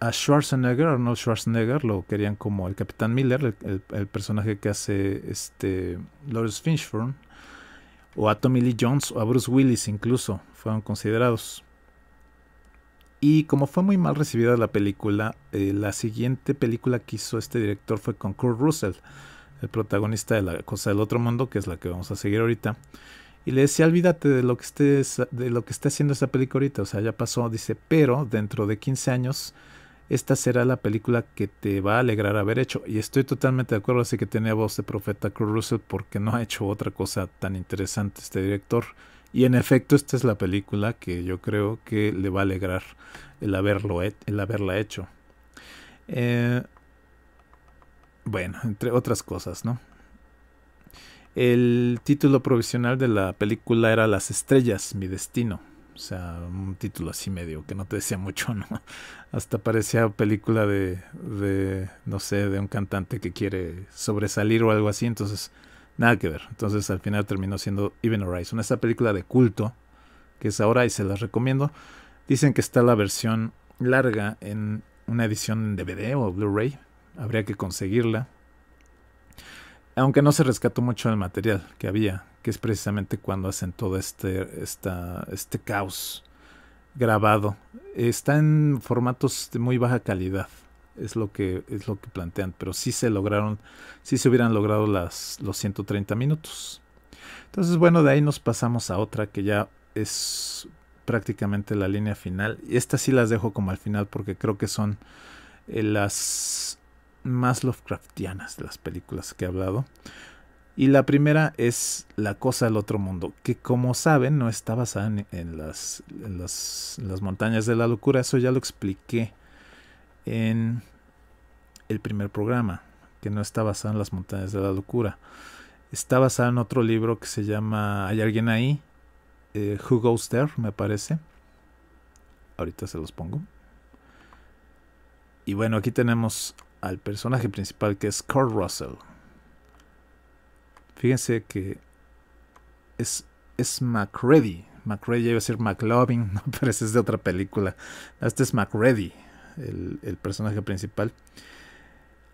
a Schwarzenegger, Arnold Schwarzenegger, lo querían como el Capitán Miller, el, personaje que hace este Lawrence Fishburne, o a Tommy Lee Jones o a Bruce Willis incluso, fueron considerados. Y como fue muy mal recibida la película, eh, la siguiente película que hizo este director fue con Kurt Russell, el protagonista de La Cosa del Otro Mundo, que es la que vamos a seguir ahorita. Y le decía, olvídate de lo que estés, de lo que está haciendo esta película ahorita, o sea, ya pasó, dice, pero dentro de 15 años, esta será la película que te va a alegrar haber hecho. Y estoy totalmente de acuerdo, así que tenía voz de profeta Kurt Russell porque no ha hecho otra cosa tan interesante este director. Y en efecto, esta es la película que yo creo que le va a alegrar el, haberlo, el haberla hecho. Eh, bueno, entre otras cosas, ¿no? El título provisional de la película era Las estrellas, mi destino. O sea, un título así medio que no te decía mucho, ¿no? Hasta parecía película de, de no sé, de un cantante que quiere sobresalir o algo así. Entonces, Nada que ver. Entonces al final terminó siendo Even Horizon. Esta película de culto que es ahora y se las recomiendo. Dicen que está la versión larga en una edición en DVD o Blu-ray. Habría que conseguirla. Aunque no se rescató mucho el material que había, que es precisamente cuando hacen todo este, este caos grabado. Está en formatos de muy baja calidad es lo que es lo que plantean, pero sí se lograron, sí se hubieran logrado las, los 130 minutos. Entonces, bueno, de ahí nos pasamos a otra que ya es prácticamente la línea final. Y estas sí las dejo como al final porque creo que son eh, las más Lovecraftianas de las películas que he hablado. Y la primera es La cosa del otro mundo, que como saben no está basada en, las, en las montañas de la locura, eso ya lo expliqué en el primer programa, que no está basado en las montañas de la locura. Está basado en otro libro que se llama Hay alguien ahí, eh, Who Goes There, me parece. Ahorita se los pongo. Y bueno, aquí tenemos al personaje principal que es Kurt Russell. Fíjense que es, es McReady. McReady iba a ser McLovin, no, pero ese es de otra película. Este es McReady, el, personaje principal.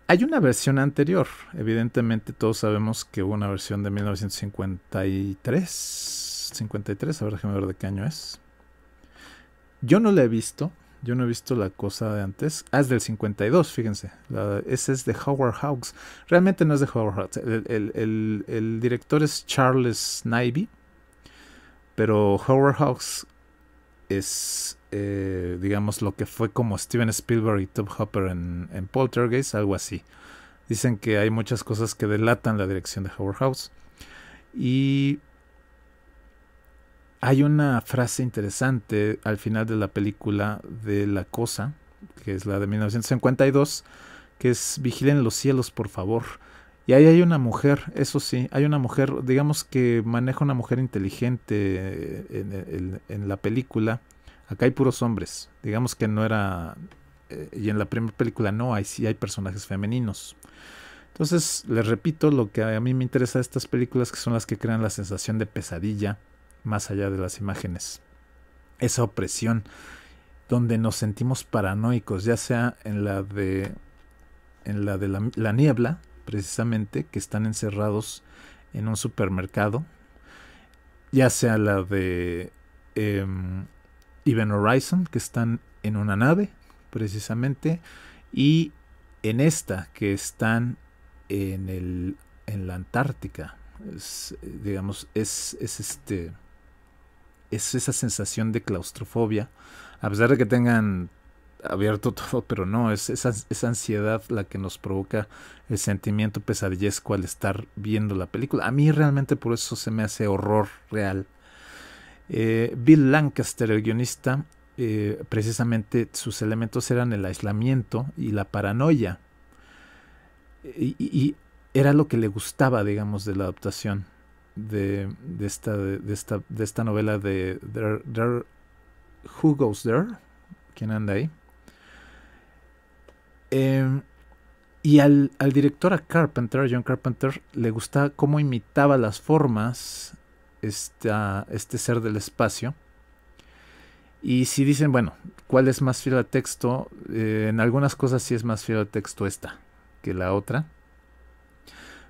Hay una versión anterior, evidentemente todos sabemos que hubo una versión de 1953, 53, a ver, ver de qué año es. Yo no la he visto, yo no he visto la cosa de antes. Ah, es del 52, fíjense. ese es de Howard Hawks. Realmente no es de Howard Hawks. El, director es Charles Nivey. Pero Howard Hawks es eh, digamos, lo que fue como Steven Spielberg y Top Hopper en, Poltergeist, algo así. Dicen que hay muchas cosas que delatan la dirección de Howard House. Y hay una frase interesante al final de la película de La Cosa, que es la de 1952, que es Vigilen los cielos, por favor. Y ahí hay una mujer, eso sí, hay una mujer, digamos que maneja una mujer inteligente en la película, Acá hay puros hombres. Digamos que no era... Eh, y en la primera película no, hay, sí hay personajes femeninos. Entonces, les repito, lo que a mí me interesa de estas películas que son las que crean la sensación de pesadilla más allá de las imágenes. Esa opresión donde nos sentimos paranoicos, ya sea en la de en la de la, niebla, precisamente, que están encerrados en un supermercado, ya sea la de em, Even Horizon, que están en una nave, precisamente, y en esta, que están en, el, en la Antártica. digamos, es, este, es esa sensación de claustrofobia, a pesar de que tengan abierto todo, pero no, es esa, esa, ansiedad la que nos provoca el sentimiento pesadillesco al estar viendo la película. A mí realmente por eso se me hace horror real eh, Bill Lancaster, el guionista, eh, precisamente sus elementos eran el aislamiento y la paranoia. Y, era lo que le gustaba, digamos, de la adaptación de, esta, novela de Who Goes There? ¿Quién anda ahí? Em, y al, director a Carpenter, John Carpenter, le gustaba cómo imitaba las formas este ser del espacio. Y si dicen, bueno, ¿cuál es más fiel al texto? Eh, en algunas cosas sí es más fiel al texto esta que la otra.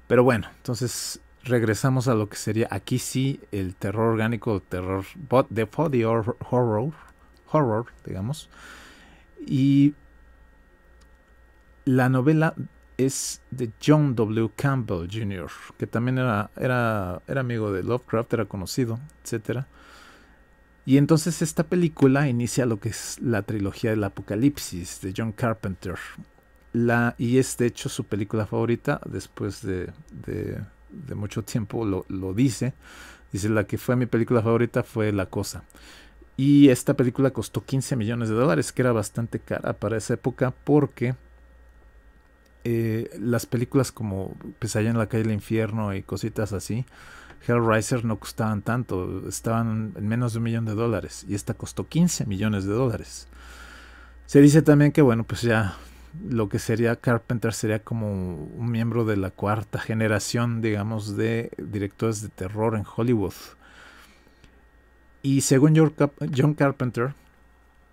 Pero bueno, entonces regresamos a lo que sería aquí sí el terror orgánico, terror de body horror, horror, digamos. Y la novela es de John W. Campbell Jr., que también era, era, amigo de Lovecraft, era conocido, etc. Y entonces esta película inicia lo que es la trilogía del apocalipsis de John Carpenter. La, y es de hecho su película favorita, después de, de, mucho tiempo lo, lo dice. Dice, la que fue mi película favorita fue La Cosa. Y esta película costó 15 millones de dólares, que era bastante cara para esa época porque eh, las películas como Pesadilla en la calle del infierno y cositas así, Hellraiser no costaban tanto, estaban en menos de un millón de dólares y esta costó 15 millones de dólares. Se dice también que, bueno, pues ya lo que sería Carpenter sería como un miembro de la cuarta generación, digamos, de directores de terror en Hollywood. Y según John Carpenter,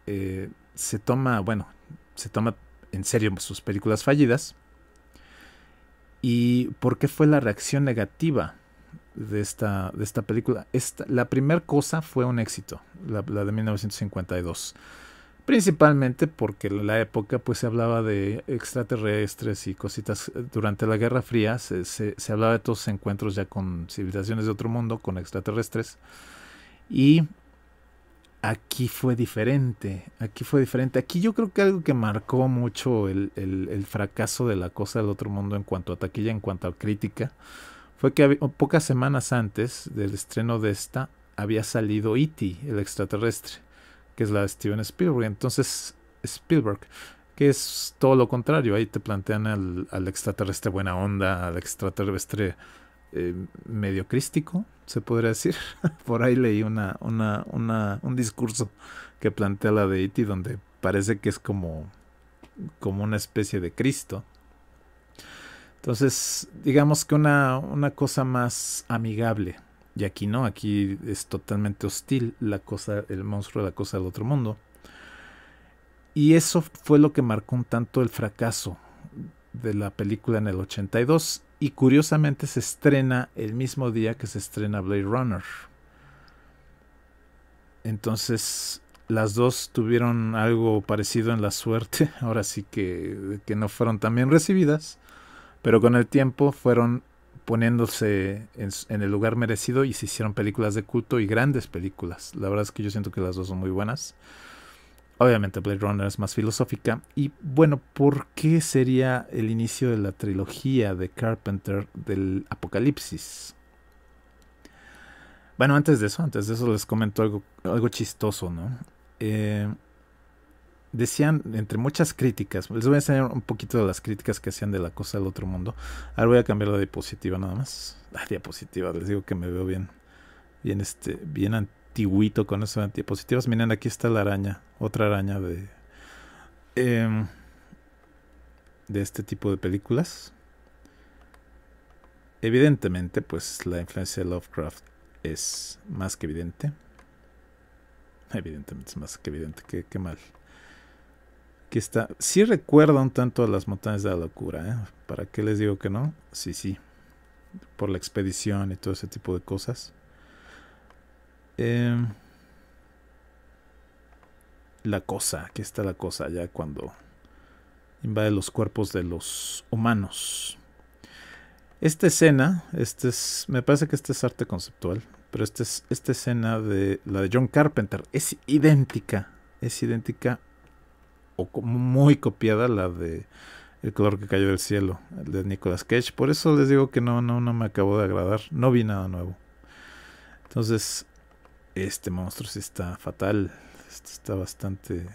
eh, se toma, bueno, se toma en serio sus películas fallidas y por qué fue la reacción negativa de esta, de esta película. la primera cosa fue un éxito, la, de 1952. Principalmente porque en la época pues se hablaba de extraterrestres y cositas. Durante la Guerra Fría se, se, se hablaba de todos los encuentros ya con civilizaciones de otro mundo, con extraterrestres. Y aquí fue diferente. Aquí fue diferente. Aquí yo creo que algo que marcó mucho el, fracaso de la cosa del otro mundo en cuanto a taquilla, en cuanto a crítica, fue que pocas semanas antes del estreno de esta había salido E.T., el extraterrestre, que es la de Steven Spielberg. Entonces, Spielberg, que es todo lo contrario. Ahí te plantean al, al extraterrestre buena onda, al extraterrestre eh, medio crístico, se podría decir. Por ahí leí una, una, una, un discurso que plantea la deity donde parece que es como, como una especie de Cristo. Entonces, digamos que una, una cosa más amigable. Y aquí no, aquí es totalmente hostil la cosa, el monstruo de la cosa del otro mundo. Y eso fue lo que marcó un tanto el fracaso de la película en el 82 y curiosamente se estrena el mismo día que se estrena Blade Runner. Entonces, las dos tuvieron algo parecido en la suerte, ahora sí que, no fueron tan bien recibidas, pero con el tiempo fueron poniéndose en, el lugar merecido y se hicieron películas de culto y grandes películas. La verdad es que yo siento que las dos son muy buenas. Obviamente Blade Runner es más filosófica. Y bueno, ¿por qué sería el inicio de la trilogía de Carpenter del Apocalipsis? Bueno, antes de eso, antes de eso les comento algo, algo chistoso, ¿no? Eh, decían, entre muchas críticas, les voy a enseñar un poquito de las críticas que hacían de la cosa del otro mundo. Ahora voy a cambiar la diapositiva nada más. La ah, diapositiva, les digo que me veo bien. Bien, este, bien antiguito con esas diapositivas. Miren, aquí está la araña, otra araña de, em, de este tipo de películas. Evidentemente, pues la influencia de Lovecraft es más que evidente. Evidentemente es más que evidente, que, mal. Aquí está. si recuerda un tanto a las montañas de la locura, ¿eh? ¿Para qué les digo que no? Sí, sí. Por la expedición y todo ese tipo de cosas. Em, la cosa, aquí está la cosa ya cuando invade los cuerpos de los humanos. Esta escena, este es, me parece que este es arte conceptual, pero este es, esta escena de la de John Carpenter es idéntica, es idéntica o muy copiada la de El color que cayó del cielo, el de Nicolas Cage. Por eso les digo que no, no, no me acabó de agradar, no vi nada nuevo. Entonces, este monstruo sí está fatal. Este está bastante,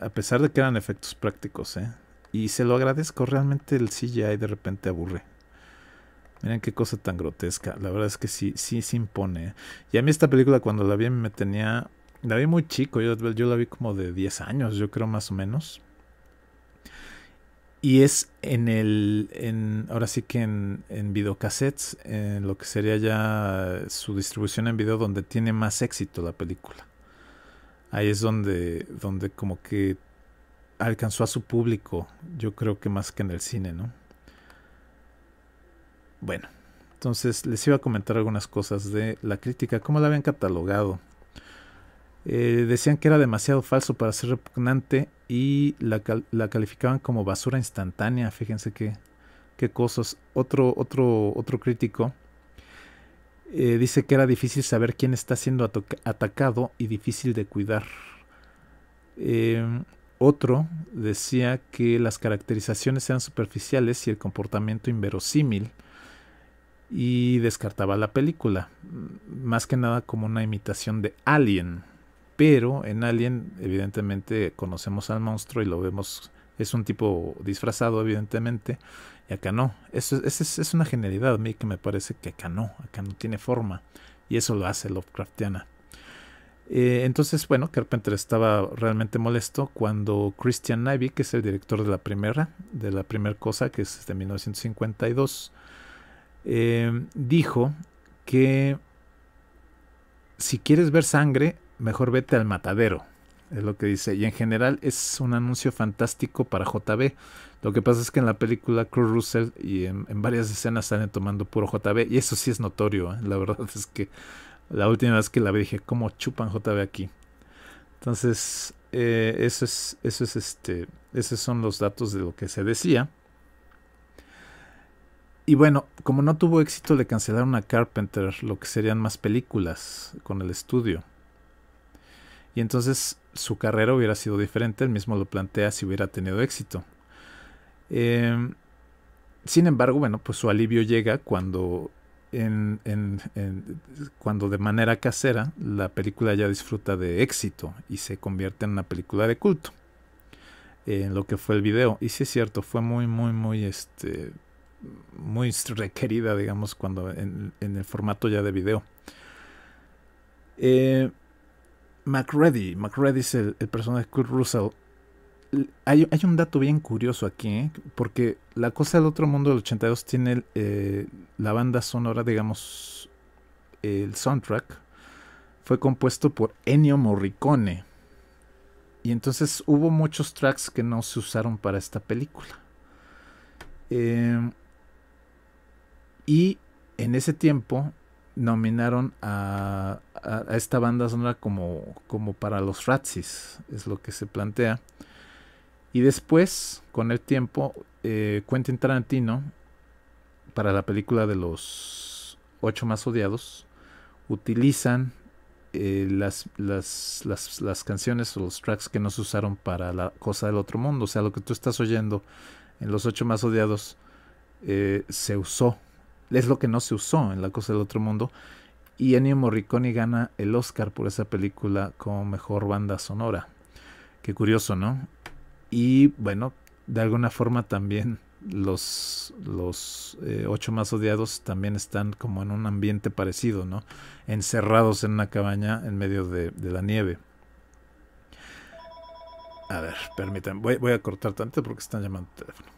a pesar de que eran efectos prácticos, ¿eh? Y se lo agradezco, realmente el CGI de repente aburre. Miren qué cosa tan grotesca. La verdad es que sí, sí, se impone. ¿eh? Y a mí esta película cuando la vi me tenía... La vi muy chico, yo, yo la vi como de 10 años, yo creo más o menos. Y es en el, en, ahora sí que en, en videocassettes, en lo que sería ya su distribución en video, donde tiene más éxito la película. Ahí es donde, donde como que alcanzó a su público, yo creo que más que en el cine, ¿no? Bueno, entonces les iba a comentar algunas cosas de la crítica, cómo la habían catalogado. Eh, decían que era demasiado falso para ser repugnante y la, calificaban como basura instantánea. Fíjense qué, qué cosas. Otro, otro, otro crítico eh, dice que era difícil saber quién está siendo atacado y difícil de cuidar. Em, otro decía que las caracterizaciones eran superficiales y el comportamiento inverosímil y descartaba la película, más que nada como una imitación de Alien. Pero en Alien, evidentemente, conocemos al monstruo y lo vemos. Es un tipo disfrazado, evidentemente. Y acá no. Eso, es, es una genialidad a mí que me parece que acá no. Acá no tiene forma. Y eso lo hace Lovecraftiana. Eh, entonces, bueno, Carpenter estaba realmente molesto cuando Christian Ivey, que es el director de la primera, de la primera cosa, que es de este 1952, eh, dijo que si quieres ver sangre, mejor vete al matadero. Es lo que dice. Y en general es un anuncio fantástico para JB. Lo que pasa es que en la película Cruz Russell y en, varias escenas salen tomando puro JB. Y eso sí es notorio. ¿eh? La verdad es que la última vez que la vi dije, ¿cómo chupan JB aquí? Entonces, eh, eso es, eso es este, esos son los datos de lo que se decía. Y bueno, como no tuvo éxito, le cancelaron a Carpenter lo que serían más películas con el estudio. Y entonces su carrera hubiera sido diferente, él mismo lo plantea si hubiera tenido éxito. Em, sin embargo, bueno, pues su alivio llega cuando, cuando de manera casera la película ya disfruta de éxito y se convierte en una película de culto. En lo que fue el video. Y sí es cierto, fue muy, muy, muy, este, muy requerida, digamos, cuando en, en el formato ya de video. Eh, McReady, McReady es el, personaje de Kurt Russell. Hay, un dato bien curioso aquí, ¿eh? porque La Cosa del Otro Mundo del 82 tiene eh, la banda sonora, digamos, el soundtrack, fue compuesto por Ennio Morricone. Y entonces hubo muchos tracks que no se usaron para esta película. Em, y en ese tiempo nominaron a, esta banda sonora como, como para los Razzis es lo que se plantea. Y después, con el tiempo, eh, Quentin Tarantino, para la película de los ocho más odiados, utilizan eh, las, las, las, canciones o los tracks que no se usaron para la cosa del otro mundo. O sea, lo que tú estás oyendo en los ocho más odiados eh, se usó es lo que no se usó en La Cosa del Otro Mundo. Y Ennio Morricone gana el Oscar por esa película como mejor banda sonora. Qué curioso, ¿no? Y bueno, de alguna forma también los, eh, ocho más odiados también están como en un ambiente parecido, ¿no? Encerrados en una cabaña en medio de, la nieve. A ver, permítanme, voy, a cortar tanto porque están llamando teléfono.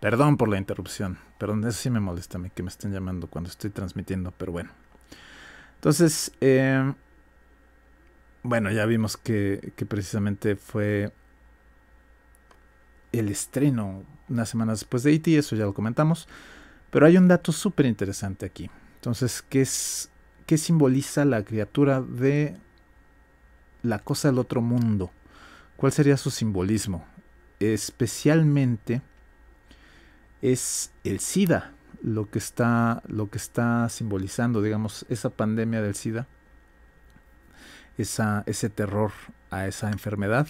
Perdón por la interrupción. Perdón, eso sí me molesta a mí que me estén llamando cuando estoy transmitiendo, pero bueno. Entonces, em, bueno, ya vimos que, precisamente fue el estreno unas semanas después de E.T., eso ya lo comentamos. Pero hay un dato súper interesante aquí. Entonces, ¿qué, es, ¿qué simboliza la criatura de la cosa del otro mundo? ¿Cuál sería su simbolismo? Especialmente es el SIDA, lo que está, lo que está simbolizando, digamos, esa pandemia del SIDA, ese terror a esa enfermedad.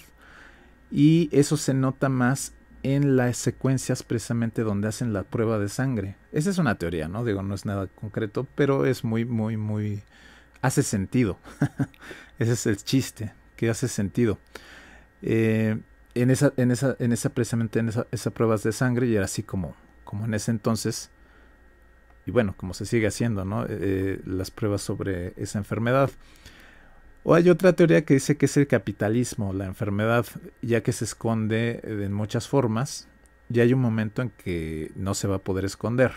Y eso se nota más en las secuencias precisamente donde hacen la prueba de sangre. Esa es una teoría, ¿no? Digo, no es nada concreto, pero es muy, muy, muy... hace sentido. Ese es el chiste, que hace sentido. Eh, en esa, en esa, en esa, precisamente en esa, esas pruebas de sangre, y era así como, como en ese entonces, y bueno, como se sigue haciendo, ¿no? Eh, eh, las pruebas sobre esa enfermedad. O hay otra teoría que dice que es el capitalismo, la enfermedad, ya que se esconde eh, en muchas formas, y hay un momento en que no se va a poder esconder.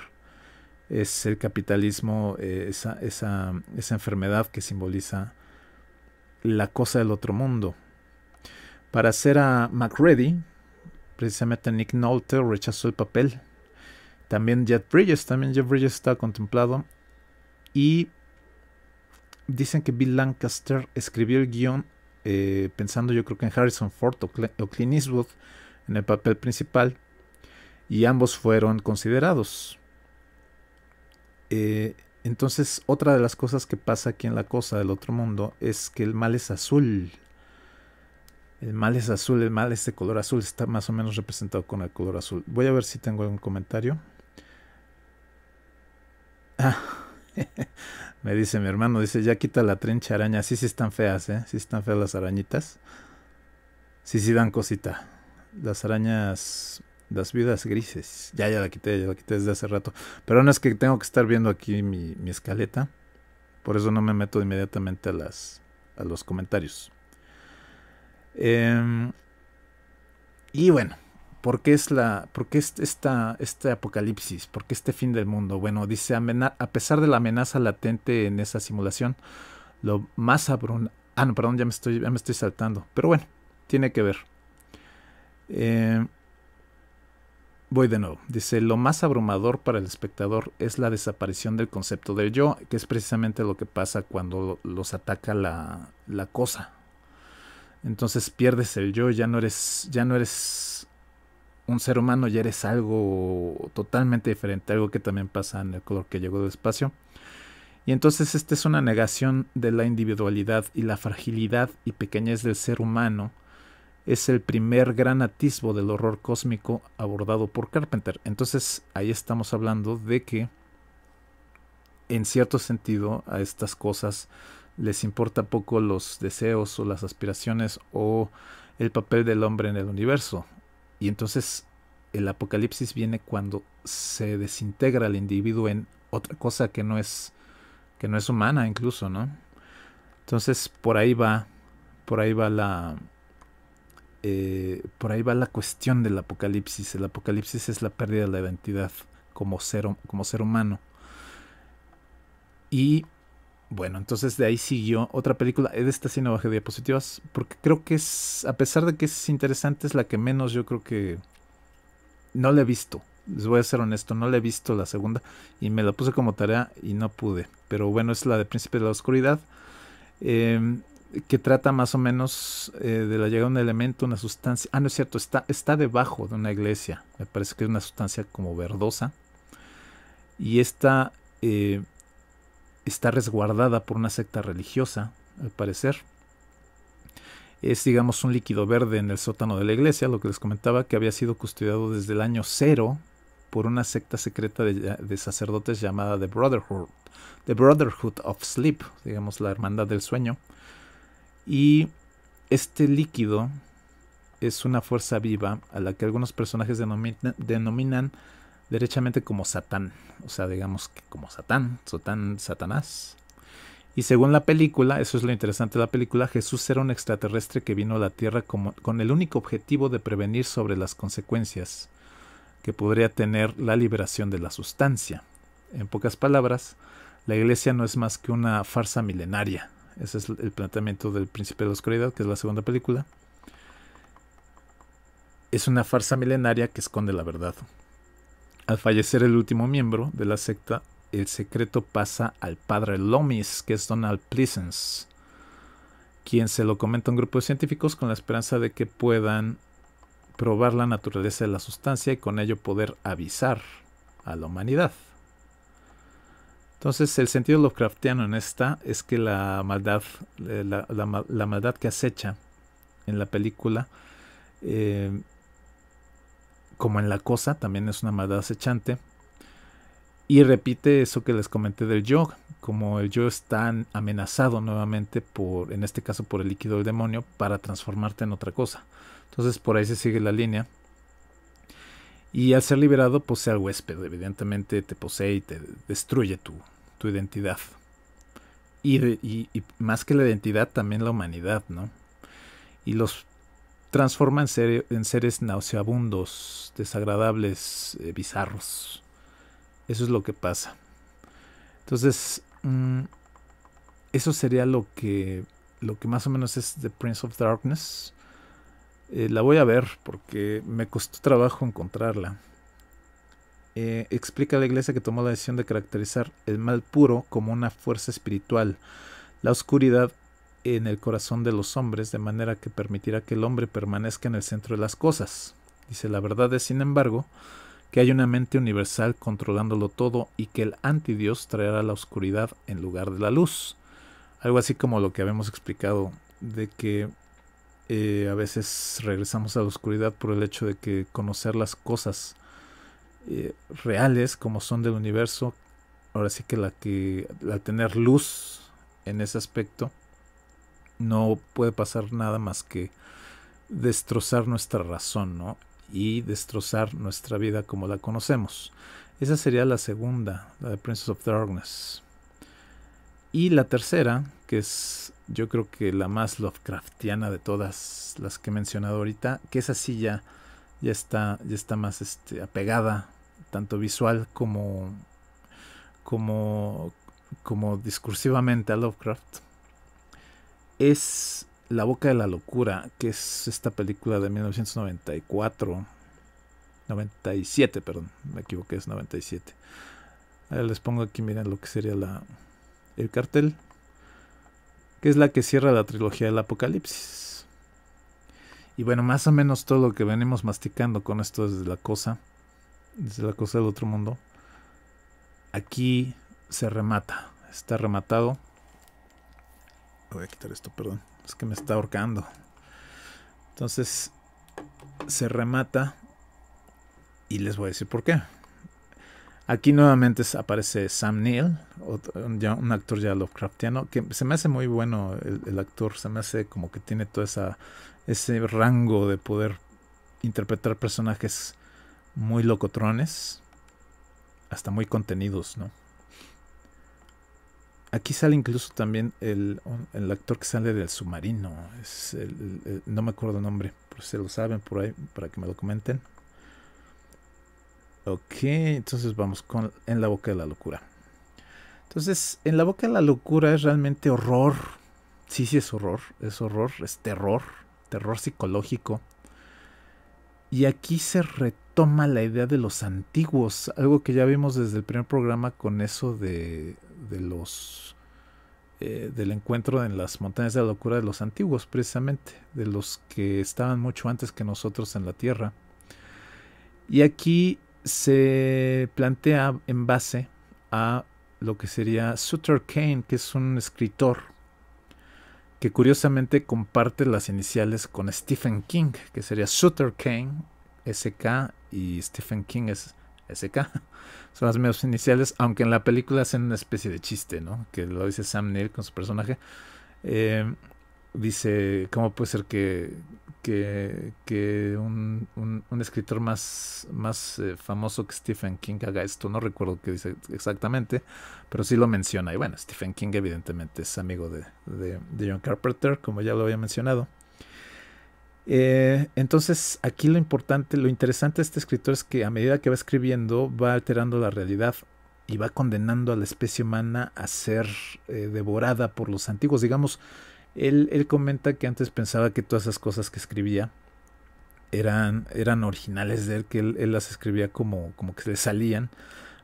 Es el capitalismo, esa, esa, esa enfermedad que simboliza la cosa del otro mundo, para hacer a McReady, precisamente Nick Nolte rechazó el papel. También Jeff Bridges, también Jeff Bridges está contemplado. Y dicen que Bill Lancaster escribió el guión eh, pensando yo creo que en Harrison Ford o, Clint Eastwood en el papel principal. Y ambos fueron considerados. Eh, entonces, otra de las cosas que pasa aquí en la cosa del otro mundo es que el mal es azul el mal es azul, el mal es de color azul, está más o menos representado con el color azul. Voy a ver si tengo algún comentario. Ah, me dice mi hermano, dice, ya quita la trencha araña. Sí, sí están feas, ¿eh? Sí están feas las arañitas. Sí, sí dan cosita. Las arañas, las vidas grises. Ya, ya la quité, ya la quité desde hace rato. Pero no es que tengo que estar viendo aquí mi, mi escaleta. Por eso no me meto inmediatamente a, las, a los comentarios. Em, y bueno, ¿por qué es la, por esta, este apocalipsis? ¿Por qué este fin del mundo? Bueno, dice, a pesar de la amenaza latente en esa simulación, lo más abrumador... Ah, no, perdón, ya me, estoy, ya me estoy saltando. Pero bueno, tiene que ver. Em, voy de nuevo. Dice, lo más abrumador para el espectador es la desaparición del concepto del yo, que es precisamente lo que pasa cuando los ataca la, la cosa, entonces pierdes el yo, ya no eres, ya no eres un ser humano, ya eres algo totalmente diferente, algo que también pasa en el color que llegó del espacio. Y entonces esta es una negación de la individualidad y la fragilidad y pequeñez del ser humano es el primer gran atisbo del horror cósmico abordado por Carpenter. Entonces ahí estamos hablando de que, en cierto sentido, a estas cosas les importa poco los deseos o las aspiraciones o el papel del hombre en el universo. Y entonces el apocalipsis viene cuando se desintegra el individuo en otra cosa que no es que no es humana incluso, ¿no? Entonces por ahí va, por ahí va la eh, por ahí va la cuestión del apocalipsis. El apocalipsis es la pérdida de la identidad como ser, como ser humano. Y bueno, entonces de ahí siguió otra película. De esta sí no bajé diapositivas porque creo que es, a pesar de que es interesante, es la que menos yo creo que no la he visto. Les voy a ser honesto, no la he visto la segunda y me la puse como tarea y no pude. Pero bueno, es la de Príncipe de la Oscuridad. Em, que trata más o menos eh, de la llegada de un elemento, una sustancia. Ah, no es cierto, está, está debajo de una iglesia. Me parece que es una sustancia como verdosa. Y esta eh, está resguardada por una secta religiosa, al parecer. Es, digamos, un líquido verde en el sótano de la iglesia, lo que les comentaba, que había sido custodiado desde el año cero por una secta secreta de, sacerdotes llamada The Brotherhood, The Brotherhood of Sleep, digamos, la hermandad del sueño. Y este líquido es una fuerza viva a la que algunos personajes denominan derechamente como Satán, o sea, digamos que como Satán, Satán, Satanás. Y según la película, eso es lo interesante de la película, Jesús era un extraterrestre que vino a la Tierra con el único objetivo de prevenir sobre las consecuencias que podría tener la liberación de la sustancia. En pocas palabras, la iglesia no es más que una farsa milenaria. Ese es el planteamiento del Príncipe de la Oscuridad, que es la segunda película. Es una farsa milenaria que esconde la verdad. Al fallecer el último miembro de la secta, el secreto pasa al padre Lomis, que es Donald Pleasence, quien se lo comenta a un grupo de científicos con la esperanza de que puedan probar la naturaleza de la sustancia y con ello poder avisar a la humanidad. Entonces el sentido Lovecraftiano en esta es que la maldad, eh, la, maldad que acecha en la película eh, como en la cosa, también es una maldad acechante. Y repite eso que les comenté del yo, como el yo está amenazado nuevamente por, en este caso por el líquido del demonio, para transformarte en otra cosa. Entonces por ahí se sigue la línea. Y al ser liberado posee pues, al huésped, evidentemente te posee y te destruye tu, tu identidad. y, más que la identidad, también la humanidad, ¿no? Y los transforma en, seres nauseabundos, desagradables, eh, bizarros. Eso es lo que pasa. Entonces, mm, eso sería lo que, lo que más o menos es The Prince of Darkness. Eh, la voy a ver porque me costó trabajo encontrarla. Eh, explica la iglesia que tomó la decisión de caracterizar el mal puro como una fuerza espiritual. La oscuridad en el corazón de los hombres de manera que permitirá que el hombre permanezca en el centro de las cosas. Dice, la verdad es, sin embargo, que hay una mente universal controlándolo todo y que el antidios traerá la oscuridad en lugar de la luz. Algo así como lo que habíamos explicado de que eh, a veces regresamos a la oscuridad por el hecho de que conocer las cosas eh, reales como son del universo, ahora sí que la que al tener luz en ese aspecto, no puede pasar nada más que destrozar nuestra razón, ¿no? Y destrozar nuestra vida como la conocemos. Esa sería la segunda, la de Princess of Darkness. Y la tercera, que es yo creo que la más Lovecraftiana de todas las que he mencionado ahorita, que esa sí ya, ya, está, ya está más este, apegada, tanto visual como, como, como discursivamente a Lovecraft es La Boca de la Locura, que es esta película de 1994. 97, perdón, me equivoqué, es 97. les pongo aquí, miren lo que sería la, el cartel, que es la que cierra la trilogía del apocalipsis. Y bueno, más o menos todo lo que venimos masticando con esto desde la cosa, desde la cosa del otro mundo, aquí se remata, está rematado Voy a quitar esto, perdón. Es que me está ahorcando. Entonces se remata y les voy a decir por qué. Aquí nuevamente aparece Sam Neill, un actor ya Lovecraftiano, que se me hace muy bueno el, actor, se me hace como que tiene todo esa, ese rango de poder interpretar personajes muy locotrones, hasta muy contenidos, ¿no? Aquí sale incluso también el, el actor que sale del submarino. Es el, no me acuerdo el nombre, pero se lo saben por ahí para que me lo comenten. Ok, entonces vamos con En la boca de la locura. Entonces, En la boca de la locura es realmente horror. Sí, sí es horror, es horror, es terror, terror psicológico. Y aquí se retoma la idea de los antiguos, algo que ya vimos desde el primer programa con eso de, de los eh, del encuentro en las montañas de la locura de los antiguos, precisamente, de los que estaban mucho antes que nosotros en la Tierra. Y aquí se plantea en base a lo que sería Sutter Kane, que es un escritor que curiosamente comparte las iniciales con Stephen King, que sería Sutter Kane, SK, y Stephen King es SK. son las medios iniciales, aunque en la película hacen una especie de chiste, ¿no? Que lo dice Sam Neill con su personaje. Eh, dice, ¿cómo puede ser que, que, un, un, escritor más, más eh, famoso que Stephen King haga esto? No recuerdo qué dice exactamente, pero sí lo menciona. Y bueno, Stephen King evidentemente es amigo de John Carpenter, como ya lo había mencionado. Eh, entonces aquí lo importante, lo interesante de este escritor es que a medida que va escribiendo va alterando la realidad y va condenando a la especie humana a ser eh, devorada por los antiguos. Digamos, él, comenta que antes pensaba que todas esas cosas que escribía eran, eran originales de él, que él, las escribía como, como que le salían,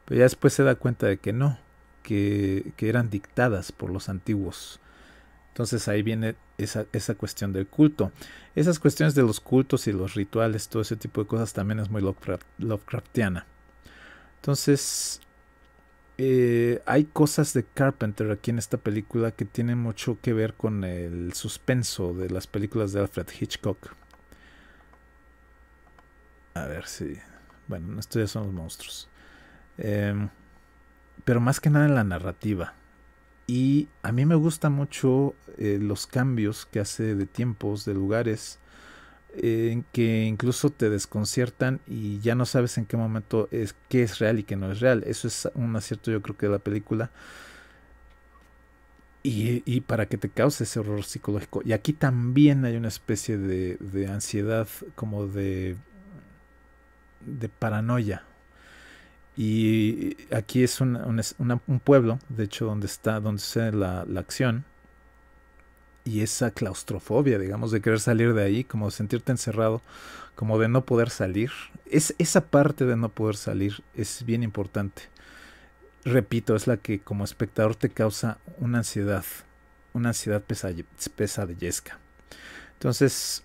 pero ya después se da cuenta de que no, que, que eran dictadas por los antiguos. Entonces ahí viene esa, cuestión del culto. Esas cuestiones de los cultos y los rituales, todo ese tipo de cosas también es muy Lovecraftiana. Entonces, eh, hay cosas de Carpenter aquí en esta película que tienen mucho que ver con el suspenso de las películas de Alfred Hitchcock. A ver si... Bueno, estos ya son los monstruos. Em, pero más que nada en la narrativa. Y a mí me gustan mucho eh, los cambios que hace de tiempos, de lugares, eh, en que incluso te desconciertan y ya no sabes en qué momento es qué es real y qué no es real. Eso es un acierto yo creo que de la película. Y, para que te cause ese horror psicológico. Y aquí también hay una especie de, de ansiedad como de, de paranoia y aquí es un, pueblo, de hecho, donde está, donde se la, la acción. Y esa claustrofobia, digamos, de querer salir de ahí, como sentirte encerrado, como de no poder salir. Es, esa parte de no poder salir es bien importante. Repito, es la que como espectador te causa una ansiedad, una ansiedad pesadillesca. Entonces,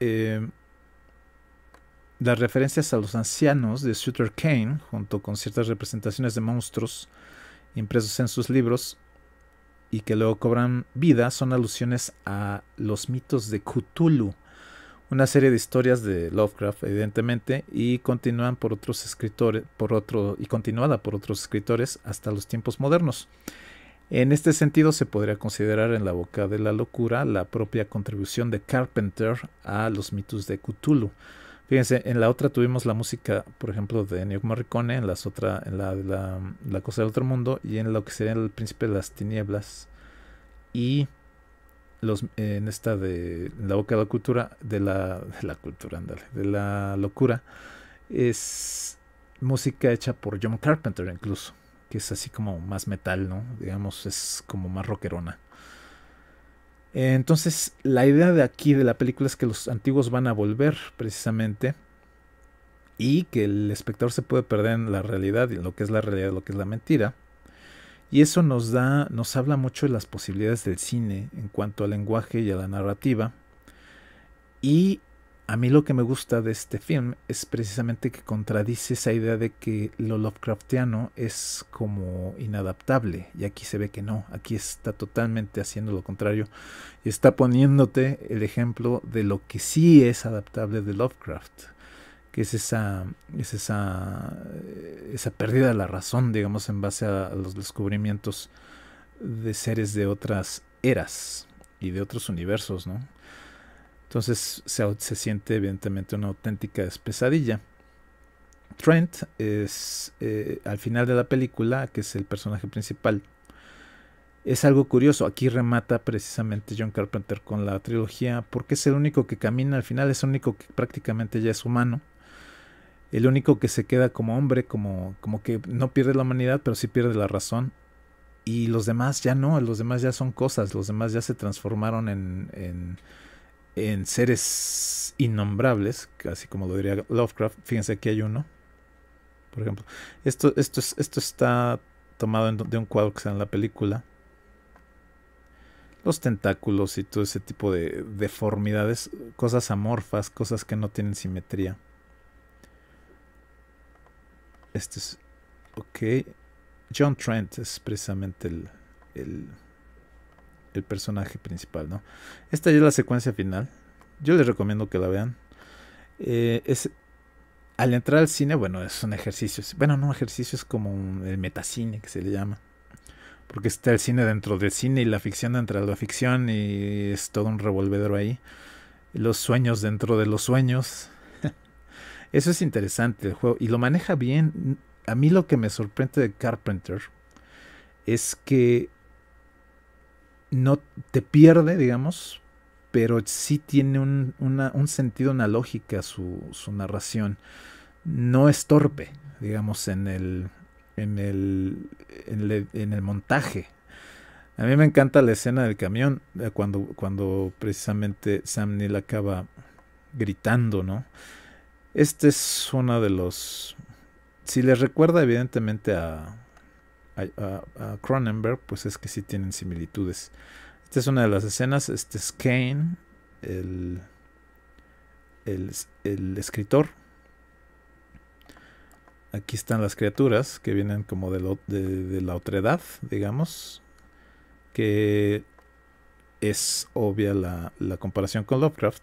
eh, las referencias a los ancianos de Sutter Kane, junto con ciertas representaciones de monstruos impresos en sus libros y que luego cobran vida, son alusiones a los mitos de Cthulhu, una serie de historias de Lovecraft, evidentemente, y continúan por otros escritores, por otro, y continuada por otros escritores hasta los tiempos modernos. En este sentido, se podría considerar en la boca de la locura la propia contribución de Carpenter a los mitos de Cthulhu, Fíjense, en la otra tuvimos la música, por ejemplo, de New Marricone, en, las otra, en la, la, mm, la cosa del otro mundo, y en lo que sería El Príncipe de las Tinieblas. Y los, en esta de la boca de la cultura, de la, cultura, de la locura, es música hecha por John Carpenter incluso, que es así como más metal, ¿no? Digamos, es como más rockerona. Eh, entonces, la idea de aquí de la película es que los antiguos van a volver precisamente y que el espectador se puede perder en la realidad, en lo que es la realidad, lo que es la mentira. Y eso nos da, nos habla mucho de las posibilidades del cine en cuanto al lenguaje y a la narrativa. Y a mí lo que me gusta de este film es precisamente que contradice esa idea de que lo Lovecraftiano es como inadaptable. Y aquí se ve que no, aquí está totalmente haciendo lo contrario. Y está poniéndote el ejemplo de lo que sí es adaptable de Lovecraft. Que es esa, es esa, esa pérdida de la razón, digamos, en base a los descubrimientos de seres de otras eras y de otros universos, ¿no? Entonces se, siente evidentemente una auténtica pesadilla. Trent es eh, al final de la película, que es el personaje principal. Es algo curioso, aquí remata precisamente John Carpenter con la trilogía, porque es el único que camina al final, es el único que prácticamente ya es humano, el único que se queda como hombre, como, como que no pierde la humanidad, pero sí pierde la razón. Y los demás ya no, los demás ya son cosas, los demás ya se transformaron en en seres innombrables, así como lo diría Lovecraft. Fíjense, aquí hay uno, por ejemplo. Esto, esto, esto está tomado de un cuadro que está en la película. Los tentáculos y todo ese tipo de deformidades, cosas amorfas, cosas que no tienen simetría. Este es. Ok. John Trent es precisamente el el personaje principal, ¿no? Esta ya es la secuencia final. Yo les recomiendo que la vean. Eh, es, al entrar al cine, bueno, es un ejercicio. Bueno, no un ejercicio, es como un, el metacine que se le llama. Porque está el cine dentro del cine y la ficción dentro de la ficción y es todo un revolvedor ahí. Los sueños dentro de los sueños. Eso es interesante el juego y lo maneja bien. A mí lo que me sorprende de Carpenter es que no te pierde, digamos, pero sí tiene un, sentido, una lógica su, narración. No es torpe, digamos, en el, en el, en el, montaje. A mí me encanta la escena del camión, eh, cuando, cuando precisamente Sam Neill acaba gritando, ¿no? Este es uno de los... Si les recuerda evidentemente a, a, Cronenberg, pues es que sí tienen similitudes. Esta es una de las escenas. Este es Kane, el, el, escritor. Aquí están las criaturas que vienen como de, la de, edad. la digamos. Que es obvia la, la comparación con Lovecraft.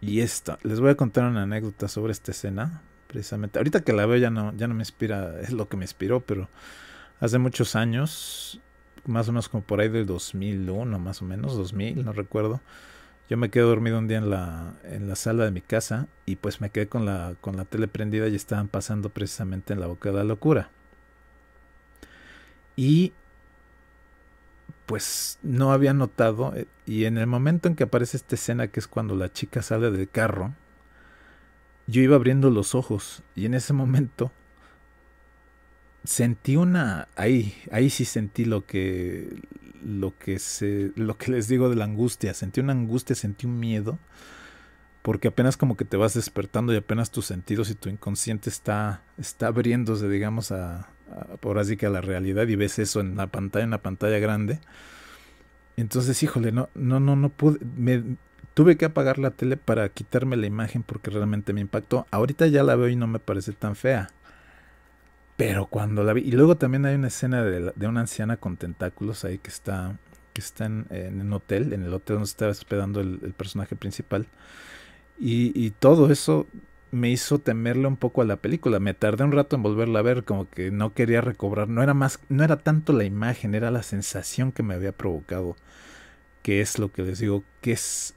Y esta, les voy a contar una anécdota sobre esta escena precisamente. Ahorita que la veo ya no, ya no me inspira, es lo que me inspiró, pero hace muchos años, más o menos como por ahí del 2001, más o menos, 2000, no recuerdo. Yo me quedé dormido un día en la, en la sala de mi casa y pues me quedé con la, con la tele prendida y estaban pasando precisamente en la boca de la locura. Y pues no había notado eh, y en el momento en que aparece esta escena que es cuando la chica sale del carro, yo iba abriendo los ojos y en ese momento sentí una ahí ahí sí sentí lo que lo que se lo que les digo de la angustia sentí una angustia sentí un miedo porque apenas como que te vas despertando y apenas tus sentidos y tu inconsciente está está abriéndose digamos a, por así que la realidad y ves eso en la pantalla en la pantalla grande entonces híjole no no no no pude Tuve que apagar la tele para quitarme la imagen porque realmente me impactó. Ahorita ya la veo y no me parece tan fea. Pero cuando la vi. Y luego también hay una escena de, una anciana con tentáculos ahí que está. que está en, un hotel, en el hotel donde estaba hospedando el, personaje principal. Y, y, todo eso me hizo temerle un poco a la película. Me tardé un rato en volverla a ver, como que no quería recobrar. No era más, no era tanto la imagen, era la sensación que me había provocado. Que es lo que les digo, que es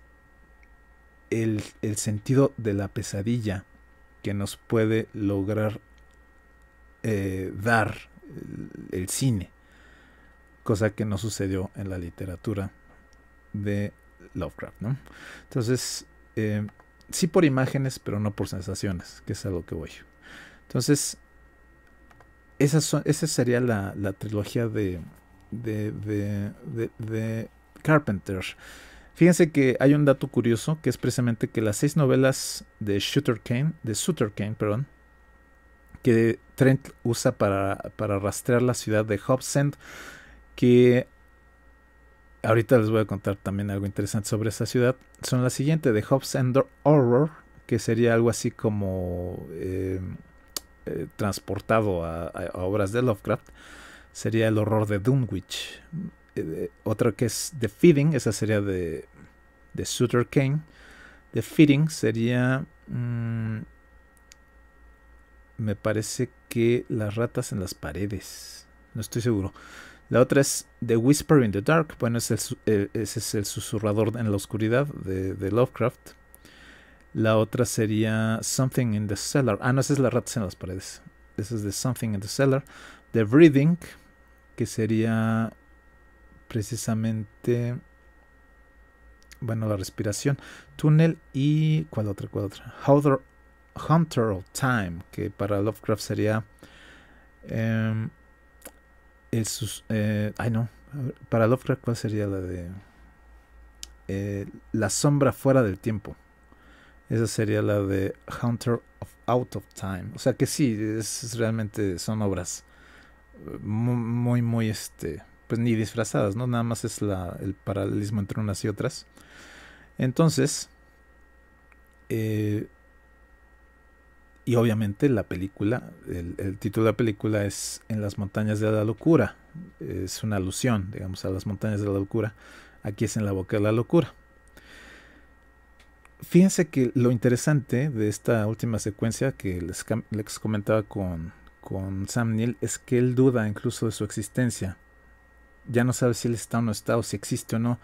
el, sentido de la pesadilla que nos puede lograr eh, dar el, cine, cosa que no sucedió en la literatura de Lovecraft, ¿no? Entonces, eh, sí por imágenes, pero no por sensaciones, que es algo que voy. Entonces, esa, son, esa sería la, la trilogía de, de, de, de Carpenter. Fíjense que hay un dato curioso que es precisamente que las seis novelas de Shooter Kane, de Sutter Kane, perdón, que Trent usa para, para rastrear la ciudad de Hobsend, que ahorita les voy a contar también algo interesante sobre esa ciudad, son la siguiente de Hobsend Horror, que sería algo así como eh, eh, transportado a, a, obras de Lovecraft, sería el horror de Dunwich, eh, otra que es The Feeding, esa sería de, de Sutter Kane. The Feeding sería... Mm, me parece que las ratas en las paredes. No estoy seguro. La otra es The Whisper in the Dark. Bueno, eh, ese es el susurrador en la oscuridad de, de, Lovecraft. La otra sería Something in the Cellar. Ah, no, esa es las ratas en las paredes. Esa es de Something in the Cellar. The Breathing, que sería precisamente, bueno, la respiración, túnel y, ¿cuál otra? ¿Cuál otra? Hunter, of Time, que para Lovecraft sería... Em, eh, ay no, para Lovecraft cuál sería la de eh, La sombra fuera del tiempo. Esa sería la de Hunter of Out of Time. O sea que sí, es, realmente son obras eh, muy, muy este, pues ni disfrazadas, ¿no? Nada más es el paralelismo entre unas y otras. Entonces, eh, y obviamente la película, el, título de la película es En las montañas de la locura. Es una alusión, digamos, a las montañas de la locura. Aquí es en la boca de la locura. Fíjense que lo interesante de esta última secuencia que les, comentaba con, con Sam Neill es que él duda incluso de su existencia ya no sabe si él está o no está o si existe o no,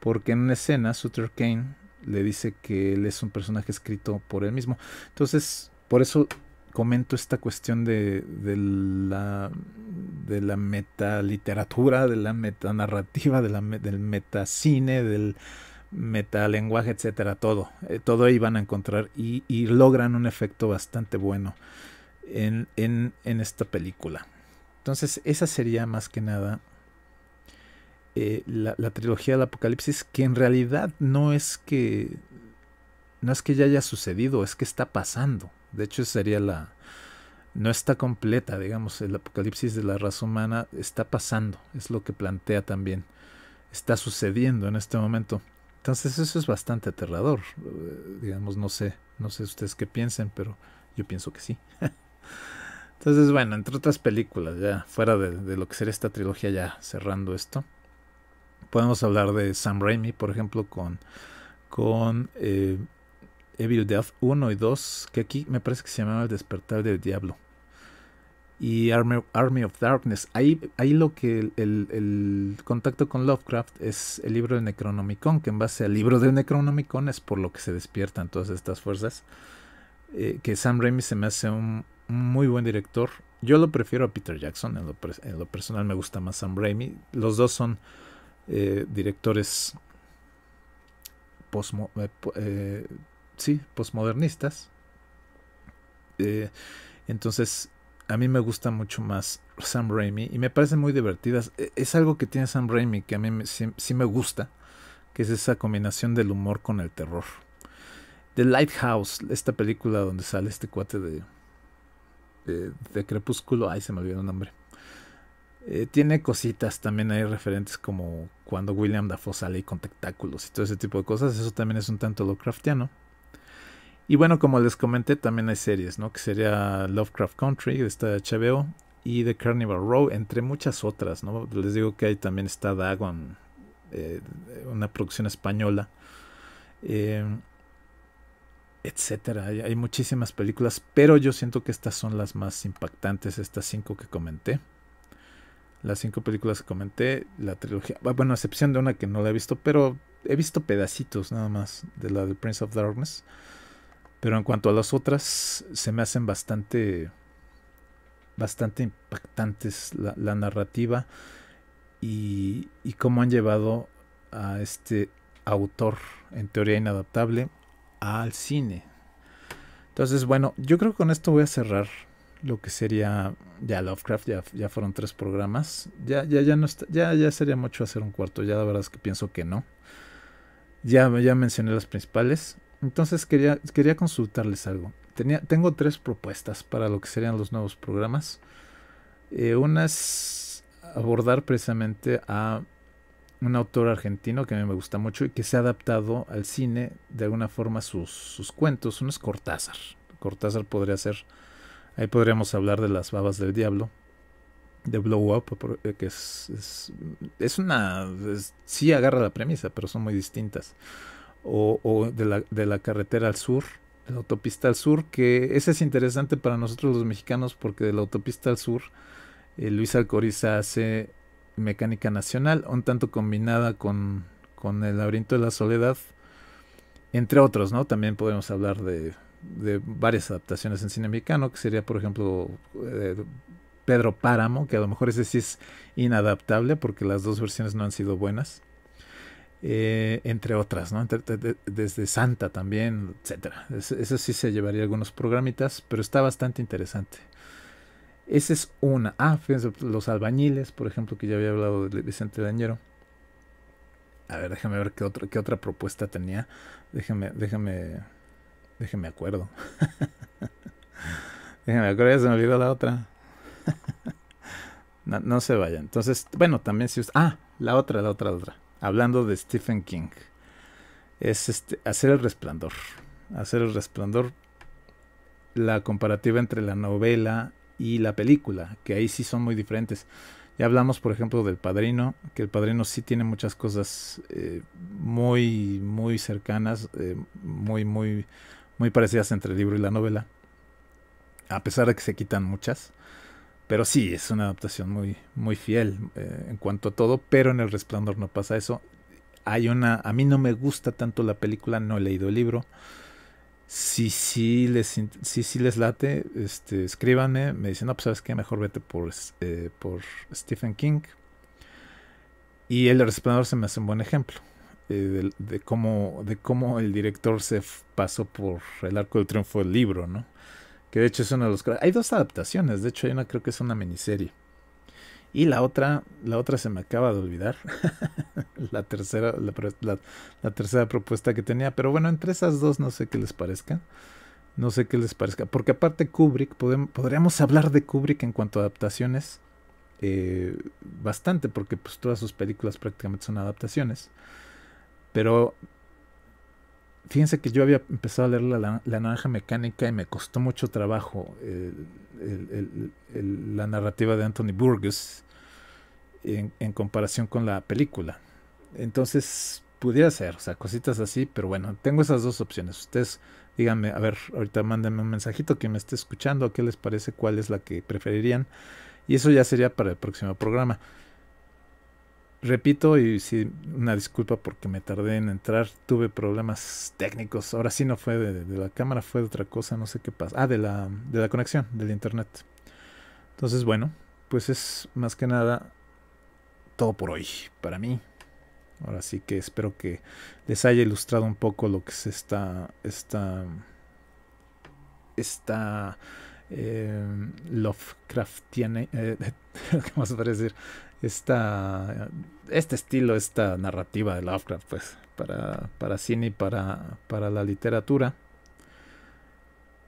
porque en una escena Sutter Kane le dice que él es un personaje escrito por él mismo. Entonces, por eso comento esta cuestión de, de la, de la metaliteratura, de la metanarrativa, de la, del metacine, del metalenguaje, etcétera, todo. Eh, todo ahí van a encontrar y, logran un efecto bastante bueno en esta película. Entonces, esa sería más que nada eh, la, trilogía del apocalipsis, que en realidad no es que. No es que ya haya sucedido, es que está pasando. De hecho, sería la. No está completa, digamos, el apocalipsis de la raza humana está pasando, es lo que plantea también. Está sucediendo en este momento. Entonces eso es bastante aterrador. Eh, digamos, no sé, no sé ustedes qué piensen, pero yo pienso que sí. Entonces, bueno, entre otras películas, ya fuera de, de lo que sería esta trilogía, ya cerrando esto. Podemos hablar de Sam Raimi, por ejemplo, con, con eh, Evil Death 1 y 2, que aquí me parece que se llamaba El Despertar del Diablo. Y Army, of Darkness. Ahí, ahí lo que el, contacto con Lovecraft es el libro del Necronomicon, que en base al libro del Necronomicon es por lo que se despiertan todas estas fuerzas. Eh, que Sam Raimi se me hace un muy buen director. Yo lo prefiero a Peter Jackson, lo, en lo personal me gusta más Sam Raimi. Los dos son eh, directores eh, eh, sí, postmodernistas. entonces, a mí me gusta mucho más Sam Raimi y me parecen muy divertidas. E, es algo que tiene Sam Raimi que a mí sí, me gusta, que es esa combinación del humor con el terror. The Lighthouse, esta película donde sale este cuate de, de, de Crepúsculo, ay se me olvidó el nombre. Eh, tiene cositas también hay referentes como cuando William Dafoe sale con tentáculos y todo ese tipo de cosas. Eso también es un tanto Lovecraftiano. Y bueno, como les comenté, también hay series, ¿no? Que sería Lovecraft Country, está de HBO, y The Carnival Row, entre muchas otras, ¿no? Les digo que ahí también está Dagon, eh, una producción española, eh, etcétera. hay muchísimas películas, pero yo siento que estas son las más impactantes, estas cinco que comenté las cinco películas que comenté, la trilogía, ah, bueno, a excepción de una que no la he visto, pero he visto pedacitos nada más de la de Prince of Darkness. Pero en cuanto a las otras, se me hacen bastante, bastante impactantes la, narrativa y, y cómo han llevado a este autor, en teoría inadaptable, al cine. Entonces, bueno, yo creo que con esto voy a cerrar lo que sería ya Lovecraft, ya, ya fueron tres programas. Ya, ya, ya no ya, ya sería mucho hacer un cuarto, ya la verdad es que pienso que no. Ya, ya mencioné las principales. Entonces quería, quería consultarles algo. Tenía, tengo tres propuestas para lo que serían los nuevos programas. Eh, una es abordar precisamente a un autor argentino que a mí me gusta mucho y que se ha adaptado al cine de alguna forma sus, sus cuentos. Uno es Cortázar. Cortázar podría ser Ahí podríamos hablar de las babas del diablo, de Blow Up, eh, que es, es, es una... sí agarra la premisa, pero son muy distintas. O, de, la, de, la, carretera al sur, la autopista al sur, que ese es interesante para nosotros los mexicanos porque de la autopista al sur, eh, Luis Alcoriza hace mecánica nacional, un tanto combinada con, con el laberinto de la soledad, entre otros, ¿no? También podemos hablar de de varias adaptaciones en cine mexicano, que sería, por ejemplo, eh, Pedro Páramo, que a lo mejor ese sí es inadaptable porque las dos versiones no han sido buenas. Eh, entre otras, ¿no? desde Santa también, etcétera. eso sí se llevaría algunos programitas, pero está bastante interesante. Esa es una. Ah, fíjense, los albañiles, por ejemplo, que ya había hablado de Vicente Dañero. A ver, déjame ver qué, qué otra propuesta tenía. Déjame, déjame Déjeme acuerdo. Déjeme acuerdo, ya se me olvidó la otra. no, se vayan. Entonces, bueno, también si usted... Ah, la otra, la otra, la otra. Hablando de Stephen King. Es este, hacer el resplandor. Hacer el resplandor. La comparativa entre la novela y la película, que ahí sí son muy diferentes. Ya hablamos, por ejemplo, del Padrino, que el Padrino sí tiene muchas cosas eh, muy, muy cercanas, eh, muy, muy muy parecidas entre el libro y la novela, a pesar de que se quitan muchas. Pero sí, es una adaptación muy, muy fiel eh, en cuanto a todo, pero en El Resplandor no pasa eso. Hay una, a mí no me gusta tanto la película, no he leído el libro. Si sí les, si, si les late, este, escríbanme, me dicen, no, pues sabes qué, mejor vete por, eh, por Stephen King. Y El Resplandor se me hace un buen ejemplo. Eh, de, cómo, de cómo el director se pasó por el arco del triunfo del libro, ¿no? Que de hecho es una de los... Hay dos adaptaciones, de hecho hay una creo que es una miniserie. Y la otra, la otra se me acaba de olvidar. la, tercera, la, tercera propuesta que tenía. Pero bueno, entre esas dos no sé qué les parezca. No sé qué les parezca. Porque aparte Kubrick, podríamos hablar de Kubrick en cuanto a adaptaciones. Eh, bastante, porque pues todas sus películas prácticamente son adaptaciones. Pero fíjense que yo había empezado a leer la, naranja mecánica y me costó mucho trabajo eh, la narrativa de Anthony Burgess en, en, comparación con la película. Entonces, pudiera ser, o sea, cositas así, pero bueno, tengo esas dos opciones. Ustedes díganme, a ver, ahorita mándenme un mensajito que me esté escuchando, qué les parece, cuál es la que preferirían. Y eso ya sería para el próximo programa repito, y sí, una disculpa porque me tardé en entrar, tuve problemas técnicos. Ahora sí no fue de, la cámara, fue de otra cosa, no sé qué pasa. Ah, de la, de la conexión, del internet. Entonces, bueno, pues es más que nada todo por hoy, para mí. Ahora sí que espero que les haya ilustrado un poco lo que es esta, esta, esta eh, Lovecraftiana, eh, ¿cómo se decir? Esta este estilo, esta narrativa de Lovecraft, pues, para, para cine y para, para la literatura.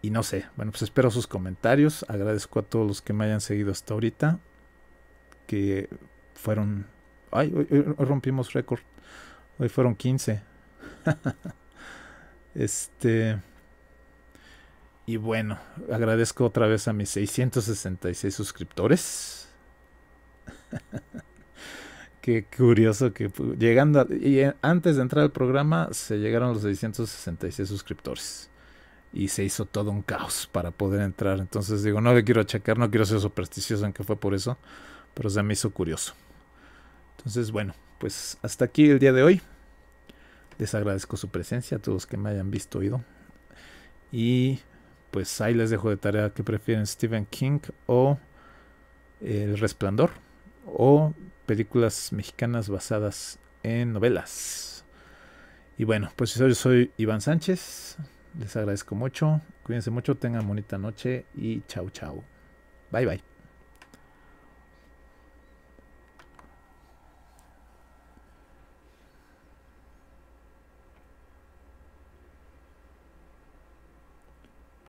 Y no sé, bueno, pues espero sus comentarios. Agradezco a todos los que me hayan seguido hasta ahorita. Que fueron. Ay, hoy, rompimos récord. Hoy fueron 15. este. Y bueno, agradezco otra vez a mis 666 suscriptores. Qué curioso que pues, llegando y eh, antes de entrar al programa se llegaron los 666 suscriptores y se hizo todo un caos para poder entrar. Entonces digo, no le quiero achacar, no quiero ser supersticioso Aunque fue por eso, pero se me hizo curioso. Entonces, bueno, pues hasta aquí el día de hoy. Les agradezco su presencia a todos que me hayan visto oído. Y pues ahí les dejo de tarea que prefieren Stephen King o El Resplandor o películas mexicanas basadas en novelas. Y bueno, pues yo soy Iván Sánchez. Les agradezco mucho. Cuídense mucho, tengan bonita noche y chau chau. Bye bye.